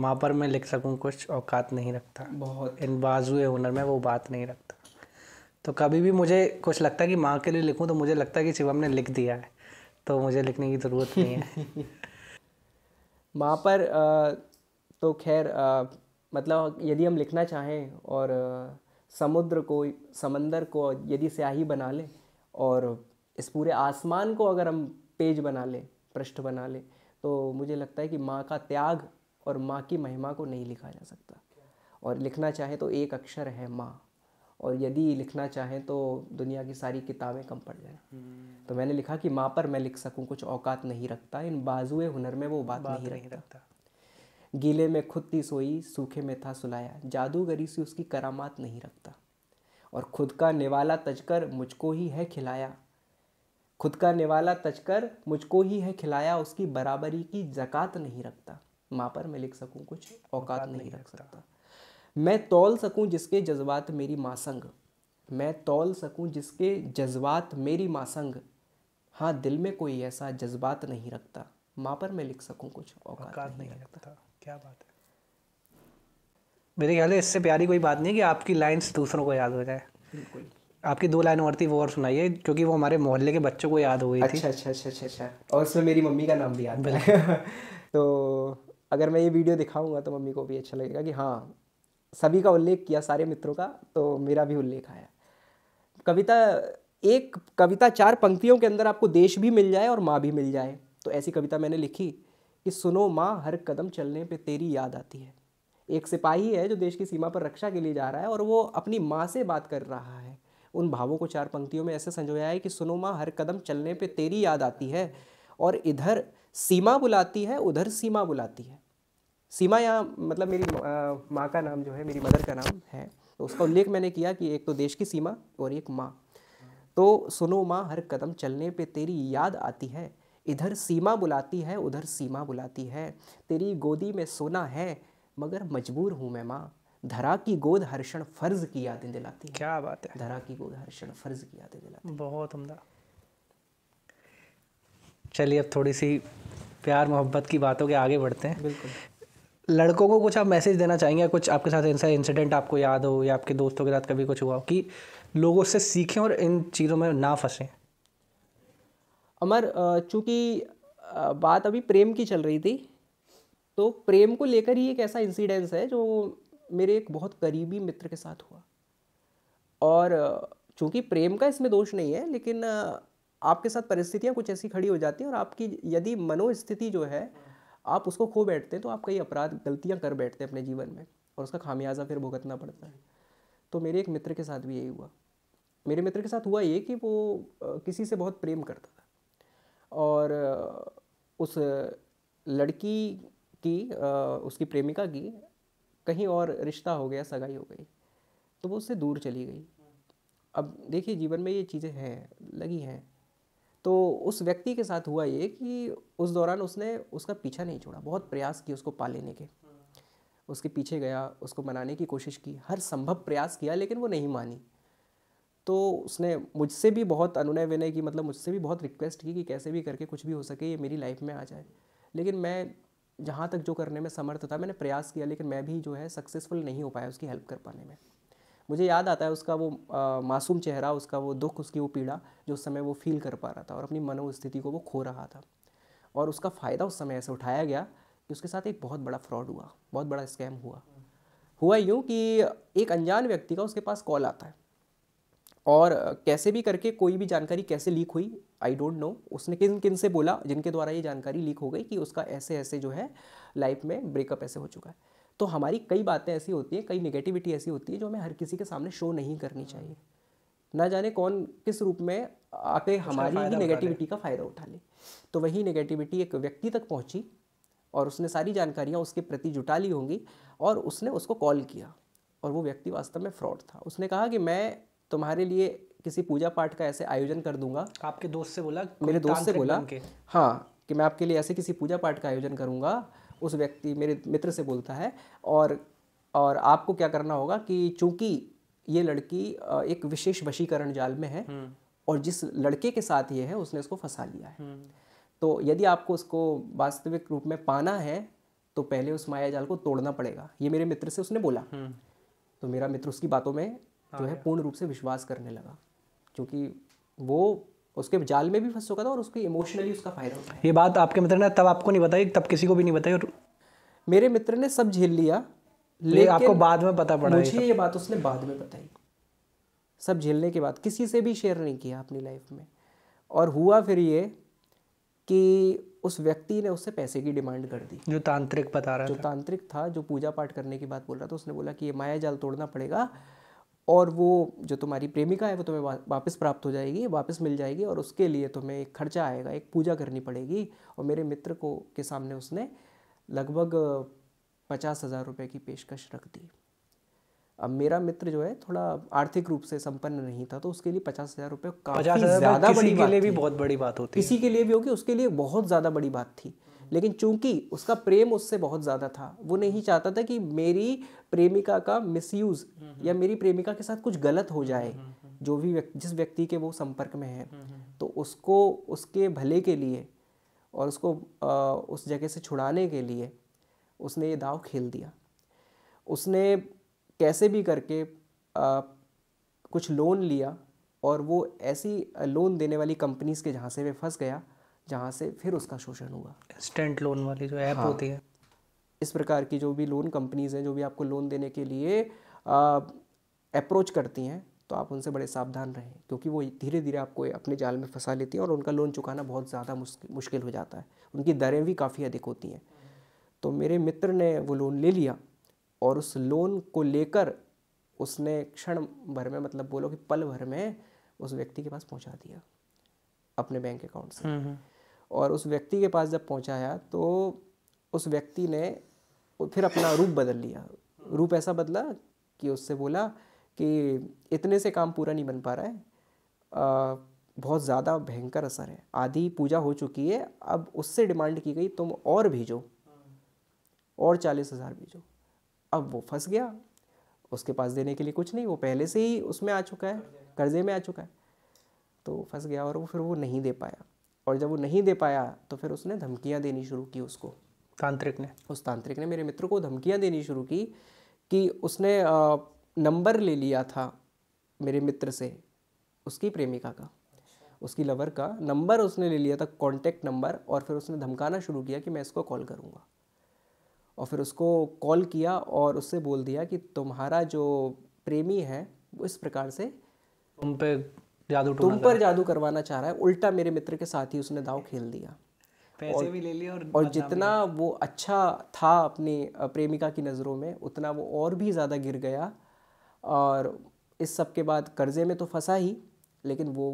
माँ पर मैं लिख सकूँ कुछ औकात नहीं रखता बहुत इन बाजु हुनर में वो बात नहीं रखता तो कभी भी मुझे कुछ लगता है कि माँ के लिए लिखूँ तो मुझे लगता है कि शिवम ने लिख दिया है तो मुझे लिखने की ज़रूरत नहीं है माँ पर तो खैर मतलब यदि हम लिखना चाहें और समुद्र को समंदर को यदि स्याही बना लें और इस पूरे आसमान को अगर हम पेज बना लें पृष्ठ बना लें तो मुझे लगता है कि माँ का त्याग और माँ की महिमा को नहीं लिखा जा सकता और लिखना चाहें तो एक अक्षर है माँ और यदि लिखना चाहें तो दुनिया की सारी किताबें कम पड़ जाएं हम्म। तो मैंने लिखा कि माँ पर मैं लिख सकूँ कुछ औकात नहीं रखता इन बाजुए हुनर में वो बात, बात नहीं, नहीं रखता, रखता। गीले में खुद थी सोई सूखे में था सुलाया जादूगरी से उसकी करामात नहीं रखता और खुद का निवाला तजकर मुझको ही है खिलाया खुद का निवाला तजकर मुझको ही है खिलाया उसकी बराबरी की जक़ात नहीं रखता माँ पर मैं लिख सकूँ कुछ औकात नहीं, नहीं रख सकता मैं तोल सकूँ जिसके जज्बात मेरी माँ संग मैं तोल सकूँ जिसके जज्बात मेरी माँ संग हाँ दिल में कोई ऐसा जज्बात नहीं रखता माँ पर मैं लिख सकूँ कुछ औकात नहीं लगता क्या बात है मेरे ख्याल है इससे प्यारी कोई बात नहीं कि आपकी लाइन्स दूसरों को याद हो जाए बिल्कुल आपकी दो लाइन और थी वो और सुनाइए क्योंकि वो हमारे मोहल्ले के बच्चों को याद हो गई अच्छा, थी अच्छा अच्छा अच्छा अच्छा और उसमें मेरी मम्मी का नाम भी याद है तो अगर मैं ये वीडियो दिखाऊंगा तो मम्मी को भी अच्छा लगेगा कि हाँ सभी का उल्लेख किया सारे मित्रों का तो मेरा भी उल्लेख आया कविता एक कविता चार पंक्तियों के अंदर आपको देश भी मिल जाए और माँ भी मिल जाए तो ऐसी कविता मैंने लिखी कि सुनो माँ हर कदम चलने पे तेरी याद आती है एक सिपाही है जो देश की सीमा पर रक्षा के लिए जा रहा है और वो अपनी माँ से बात कर रहा है उन भावों को चार पंक्तियों में ऐसे संजोया है कि सुनो माँ हर कदम चलने पर तेरी याद आती है और इधर सीमा बुलाती है उधर सीमा बुलाती है सीमा यहाँ मतलब मेरी माँ का नाम जो है मेरी मदर का नाम है तो उसका उल्लेख मैंने किया कि एक तो देश की सीमा और एक माँ तो सुनो माँ हर कदम चलने पे तेरी याद आती है इधर सीमा बुलाती है उधर सीमा बुलाती है तेरी गोदी में सोना है मगर मजबूर हूँ मैं माँ धरा की गोद हर्षण फर्ज की यादें दिलाती है क्या बात है धरा की गोद हर्षण फर्ज की यादें दिलाती है बहुत उमदा चलिए अब थोड़ी सी प्यार मोहब्बत की बातों के आगे बढ़ते हैं बिल्कुल लड़कों को कुछ आप मैसेज देना चाहेंगे कुछ आपके साथ ऐसा इंसिडेंट आपको याद हो या आपके दोस्तों के साथ कभी कुछ हुआ हो कि लोगों से सीखें और इन चीज़ों में ना फंसें अमर चूँकि बात अभी प्रेम की चल रही थी तो प्रेम को लेकर ही एक ऐसा इंसिडेंस है जो मेरे एक बहुत करीबी मित्र के साथ हुआ और चूँकि प्रेम का इसमें दोष नहीं है लेकिन आपके साथ परिस्थितियाँ कुछ ऐसी खड़ी हो जाती हैं और आपकी यदि मनोस्थिति जो है आप उसको खो बैठते हैं तो आप कई अपराध गलतियाँ कर बैठते हैं अपने जीवन में और उसका खामियाजा फिर भुगतना पड़ता है तो मेरे एक मित्र के साथ भी यही हुआ मेरे मित्र के साथ हुआ ये कि वो किसी से बहुत प्रेम करता था और उस लड़की की उसकी प्रेमिका की कहीं और रिश्ता हो गया सगाई हो गई तो वो उससे दूर चली गई अब देखिए जीवन में ये चीज़ें हैं लगी हैं तो उस व्यक्ति के साथ हुआ ये कि उस दौरान उसने उसका पीछा नहीं छोड़ा बहुत प्रयास किए उसको पा लेने के उसके पीछे गया उसको मनाने की कोशिश की हर संभव प्रयास किया लेकिन वो नहीं मानी तो उसने मुझसे भी बहुत अनुनय विनय की मतलब मुझसे भी बहुत रिक्वेस्ट की कि कैसे भी करके कुछ भी हो सके ये मेरी लाइफ में आ जाए लेकिन मैं जहाँ तक जो करने में समर्थ था मैंने प्रयास किया लेकिन मैं भी जो है सक्सेसफुल नहीं हो पाया उसकी हेल्प कर पाने में मुझे याद आता है उसका वो आ, मासूम चेहरा उसका वो दुख उसकी वो पीड़ा जो उस समय वो फील कर पा रहा था और अपनी मनोस्थिति को वो खो रहा था और उसका फ़ायदा उस समय ऐसे उठाया गया कि उसके साथ एक बहुत बड़ा फ्रॉड हुआ बहुत बड़ा स्कैम हुआ हुआ यूँ कि एक अनजान व्यक्ति का उसके पास कॉल आता है और कैसे भी करके कोई भी जानकारी कैसे लीक हुई आई डोंट नो उसने किन किन से बोला जिनके द्वारा ये जानकारी लीक हो गई कि उसका ऐसे ऐसे जो है लाइफ में ब्रेकअप ऐसे हो चुका है तो हमारी कई बातें ऐसी होती हैं कई नेगेटिविटी ऐसी होती है जो हमें हर किसी के सामने शो नहीं करनी चाहिए ना जाने कौन किस रूप में आके हमारी ही नेगेटिविटी का फ़ायदा उठा ले तो वही नेगेटिविटी एक व्यक्ति तक पहुंची और उसने सारी जानकारियां उसके प्रति जुटा ली होंगी और उसने उसको कॉल किया और वो व्यक्ति वास्तव में फ्रॉड था उसने कहा कि मैं तुम्हारे लिए किसी पूजा पाठ का ऐसे आयोजन कर दूंगा आपके दोस्त से बोला मेरे दोस्त से बोला हाँ कि मैं आपके लिए ऐसे किसी पूजा पाठ का आयोजन करूँगा उस व्यक्ति मेरे मित्र से बोलता है और और आपको क्या करना होगा कि चूंकि ये लड़की एक विशेष वशीकरण जाल में है हम्म। और जिस लड़के के साथ ये है उसने उसको फंसा लिया है हम्म। तो यदि आपको उसको वास्तविक रूप में पाना है तो पहले उस माया जाल को तोड़ना पड़ेगा ये मेरे मित्र से उसने बोला हम्म। तो मेरा मित्र उसकी बातों में जो है पूर्ण रूप से विश्वास करने लगा क्योंकि वो उसके जाल में भी फंस चुका था और उसकी इमोशनली उसका फायदा होता है ये बात आपके मित्र ने तब आपको नहीं बताई तब किसी को भी नहीं बताई और मेरे मित्र ने सब झेल लिया तो लेकिन आपको बाद में पता पड़ा मुझे ये, बात उसने बाद में बताई सब झेलने के बाद किसी से भी शेयर नहीं किया अपनी लाइफ में और हुआ फिर ये कि उस व्यक्ति ने उससे पैसे की डिमांड कर दी जो तांत्रिक बता रहा जो था जो तांत्रिक था जो पूजा पाठ करने की बात बोल रहा था उसने बोला कि ये माया जाल तोड़ना पड़ेगा और वो जो तुम्हारी प्रेमिका है वो तुम्हें वापस प्राप्त हो जाएगी वापस मिल जाएगी और उसके लिए तुम्हें एक खर्चा आएगा एक पूजा करनी पड़ेगी और मेरे मित्र को के सामने उसने लगभग पचास हज़ार रुपये की पेशकश रख दी अब मेरा मित्र जो है थोड़ा आर्थिक रूप से संपन्न नहीं था तो उसके लिए पचास हजार रुपये काफी ज्यादा बड़ी के लिए भी बहुत बड़ी बात होती किसी के लिए भी होगी उसके लिए बहुत ज्यादा बड़ी बात थी लेकिन चूंकि उसका प्रेम उससे बहुत ज़्यादा था वो नहीं चाहता था कि मेरी प्रेमिका का मिसयूज़ या मेरी प्रेमिका के साथ कुछ गलत हो जाए जो भी व्यक्ति जिस व्यक्ति के वो संपर्क में है तो उसको उसके भले के लिए और उसको आ, उस जगह से छुड़ाने के लिए उसने ये दाव खेल दिया उसने कैसे भी करके आ, कुछ लोन लिया और वो ऐसी लोन देने वाली कंपनीज़ के जहाँ से वे फंस गया जहाँ से फिर उसका शोषण हुआ इंस्टेंट लोन वाली जो ऐप हाँ, होती है इस प्रकार की जो भी लोन कंपनीज हैं जो भी आपको लोन देने के लिए अप्रोच करती हैं तो आप उनसे बड़े सावधान रहें क्योंकि वो धीरे धीरे आपको अपने जाल में फंसा लेती हैं और उनका लोन चुकाना बहुत ज़्यादा मुश्किल हो जाता है उनकी दरें भी काफ़ी अधिक होती हैं तो मेरे मित्र ने वो लोन ले लिया और उस लोन को लेकर उसने क्षण भर में मतलब बोलो कि पल भर में उस व्यक्ति के पास पहुंचा दिया अपने बैंक अकाउंट से हम्म, हम्म। और उस व्यक्ति के पास जब पहुंचाया तो उस व्यक्ति ने फिर अपना रूप बदल लिया रूप ऐसा बदला कि उससे बोला कि इतने से काम पूरा नहीं बन पा रहा है आ, बहुत ज़्यादा भयंकर असर है आधी पूजा हो चुकी है अब उससे डिमांड की गई तुम और भेजो और चालीस हज़ार भेजो अब वो फंस गया उसके पास देने के लिए कुछ नहीं वो पहले से ही उसमें आ चुका है कर्जे में आ चुका है तो फंस गया और वो फिर वो नहीं दे पाया और जब वो नहीं दे पाया तो फिर उसने धमकियाँ देनी शुरू की उसको तांत्रिक ने उस तांत्रिक ने मेरे मित्र को धमकियाँ देनी शुरू की कि उसने नंबर ले लिया था मेरे मित्र से उसकी प्रेमिका का उसकी लवर का नंबर उसने ले लिया था कॉन्टेक्ट नंबर और फिर उसने धमकाना शुरू किया कि मैं इसको कॉल करूँगा और फिर उसको कॉल किया और उससे बोल दिया कि तुम्हारा जो प्रेमी है वो इस प्रकार से तुम पे जादू तुम पर जादू करवाना चाह रहा है उल्टा मेरे मित्र के साथ ही उसने दाव खेल दिया पैसे और, भी ले लिए और और जितना वो अच्छा था अपनी प्रेमिका की नज़रों में उतना वो और भी ज़्यादा गिर गया और इस सब के बाद कर्जे में तो फंसा ही लेकिन वो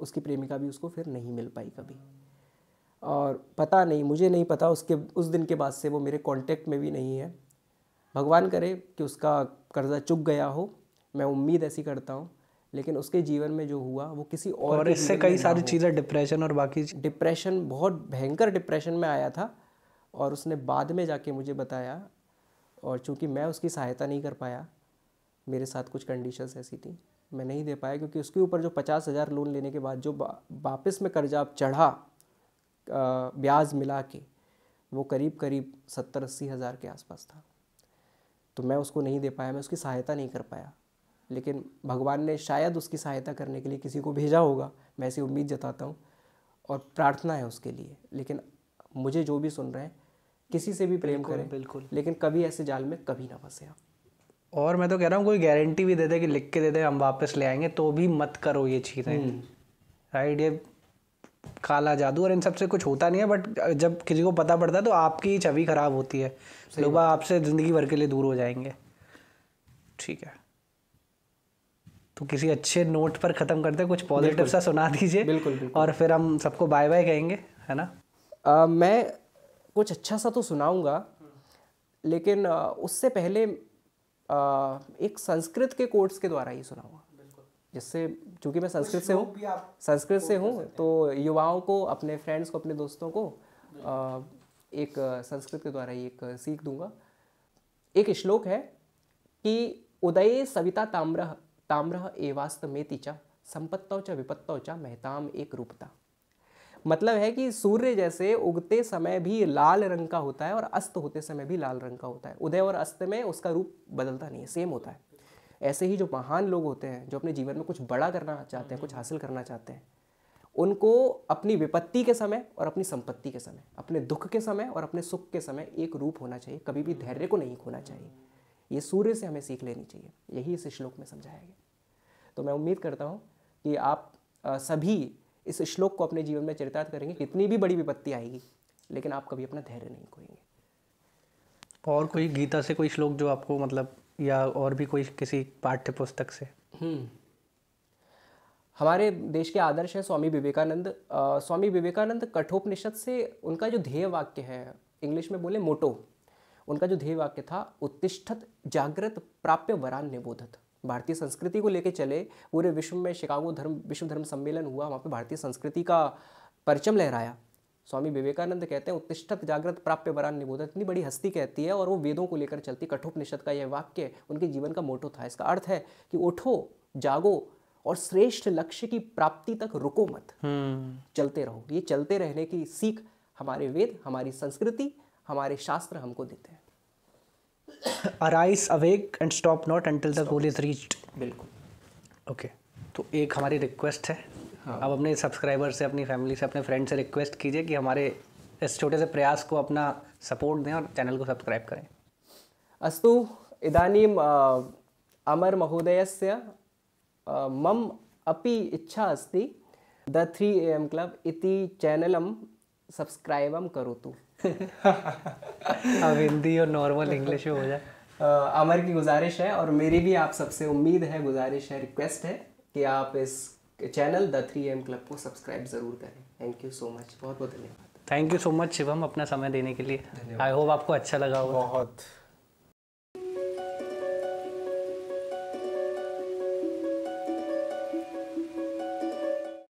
उसकी प्रेमिका भी उसको फिर नहीं मिल पाई कभी और पता नहीं मुझे नहीं पता उसके उस दिन के बाद से वो मेरे कांटेक्ट में भी नहीं है भगवान करे कि उसका कर्ज़ा चुक गया हो मैं उम्मीद ऐसी करता हूँ लेकिन उसके जीवन में जो हुआ वो किसी और और इससे कई सारी चीज़ें डिप्रेशन और बाकी डिप्रेशन बहुत भयंकर डिप्रेशन में आया था और उसने बाद में जाके मुझे बताया और चूंकि मैं उसकी सहायता नहीं कर पाया मेरे साथ कुछ कंडीशंस ऐसी थी मैं नहीं दे पाया क्योंकि उसके ऊपर जो पचास हज़ार लोन लेने के बाद जो वापस में कर्जा चढ़ा ब्याज मिला के वो करीब करीब सत्तर अस्सी हज़ार के आसपास था तो मैं उसको नहीं दे पाया मैं उसकी सहायता नहीं कर पाया लेकिन भगवान ने शायद उसकी सहायता करने के लिए किसी को भेजा होगा मैं ऐसी उम्मीद जताता हूँ और प्रार्थना है उसके लिए लेकिन मुझे जो भी सुन रहे हैं किसी से भी प्रेम करें बिल्कुल लेकिन कभी ऐसे जाल में कभी ना फंसे आप और मैं तो कह रहा हूँ कोई गारंटी भी दे दे कि लिख के दे दे हम वापस ले आएंगे तो भी मत करो ये चीज़ें राइट हम्म। ये काला जादू और इन सबसे कुछ होता नहीं है बट जब किसी को पता पड़ता है तो आपकी छवि खराब होती है लोग आपसे ज़िंदगी भर के लिए दूर हो जाएंगे ठीक है तो किसी अच्छे नोट पर ख़त्म करते हैं कुछ पॉजिटिव सा सुना दीजिए बिल्कुल, बिल्कुल और फिर हम सबको बाय बाय कहेंगे है ना आ, मैं कुछ अच्छा सा तो सुनाऊंगा लेकिन आ, उससे पहले आ, एक संस्कृत के कोर्ट्स के द्वारा ही सुनाऊंगा जिससे चूँकि मैं संस्कृत से हूँ संस्कृत से हूँ तो युवाओं को अपने फ्रेंड्स को अपने दोस्तों को एक संस्कृत के द्वारा ही एक सीख दूंगा एक श्लोक है कि उदय सविता ताम्र ताम्र एवास्तमेतिचा संपत्तौ च विपत्तौ च मेहताम एक रूपता मतलब है कि सूर्य जैसे उगते समय भी लाल रंग का होता है और अस्त होते समय भी लाल रंग का होता है उदय और अस्त में उसका रूप बदलता नहीं है सेम होता है ऐसे ही जो महान लोग होते हैं जो अपने जीवन में कुछ बड़ा करना चाहते हैं कुछ हासिल करना चाहते हैं उनको अपनी विपत्ति के समय और अपनी संपत्ति के समय अपने दुख के समय और अपने सुख के समय एक रूप होना चाहिए कभी भी धैर्य को नहीं खोना चाहिए ये सूर्य से हमें सीख लेनी चाहिए यही इस श्लोक में समझाया गया तो मैं उम्मीद करता हूँ कि आप सभी इस श्लोक को अपने जीवन में चरितार्थ करेंगे कितनी भी बड़ी विपत्ति आएगी लेकिन आप कभी अपना धैर्य नहीं खोएंगे और कोई गीता से कोई श्लोक जो आपको मतलब या और भी कोई किसी पाठ्य पुस्तक से हम्म। हमारे देश के आदर्श है स्वामी विवेकानंद स्वामी विवेकानंद कठोपनिषद से उनका जो ध्येय वाक्य है इंग्लिश में बोले मोटो उनका जो ध्येय वाक्य था उत्तिष्ठत जागृत प्राप्य वरान निबोधत भारतीय संस्कृति को लेकर चले पूरे विश्व में शिकागो धर्म विश्व धर्म सम्मेलन हुआ वहाँ पर भारतीय संस्कृति का परचम लहराया स्वामी विवेकानंद कहते हैं उत्तिष्ठत जागृत प्राप्य वरान निबोधत इतनी बड़ी हस्ती कहती है और वो वेदों को लेकर चलती कठोपनिषद का यह वाक्य उनके जीवन का मोटो था इसका अर्थ है कि उठो जागो और श्रेष्ठ लक्ष्य की प्राप्ति तक रुको मत हम्म। चलते रहो ये चलते रहने की सीख हमारे वेद हमारी संस्कृति हमारे शास्त्र हमको देते हैं arise awake and stop not until the goal is reached बिल्कुल ओके तो एक हमारी रिक्वेस्ट है हाँ। आप अपने सब्सक्राइबर से अपनी फैमिली से अपने फ्रेंड से रिक्वेस्ट कीजिए कि हमारे इस छोटे से प्रयास को अपना सपोर्ट दें और चैनल को सब्सक्राइब करें अस्तु इदानी अमर महोदय से मम अपि इच्छा अस्ति the three A club club इति चेनलं करो करोतु अब हिंदी और नॉर्मल इंग्लिश में हो जाए अमर की गुजारिश है और मेरी भी आप सबसे उम्मीद है गुजारिश है रिक्वेस्ट है कि आप इस channel the three M club को सब्सक्राइब ज़रूर करें थैंक यू सो मच बहुत बहुत धन्यवाद thank you so much Shivam अपना समय देने के लिए आई होप आपको अच्छा लगा होगा बहुत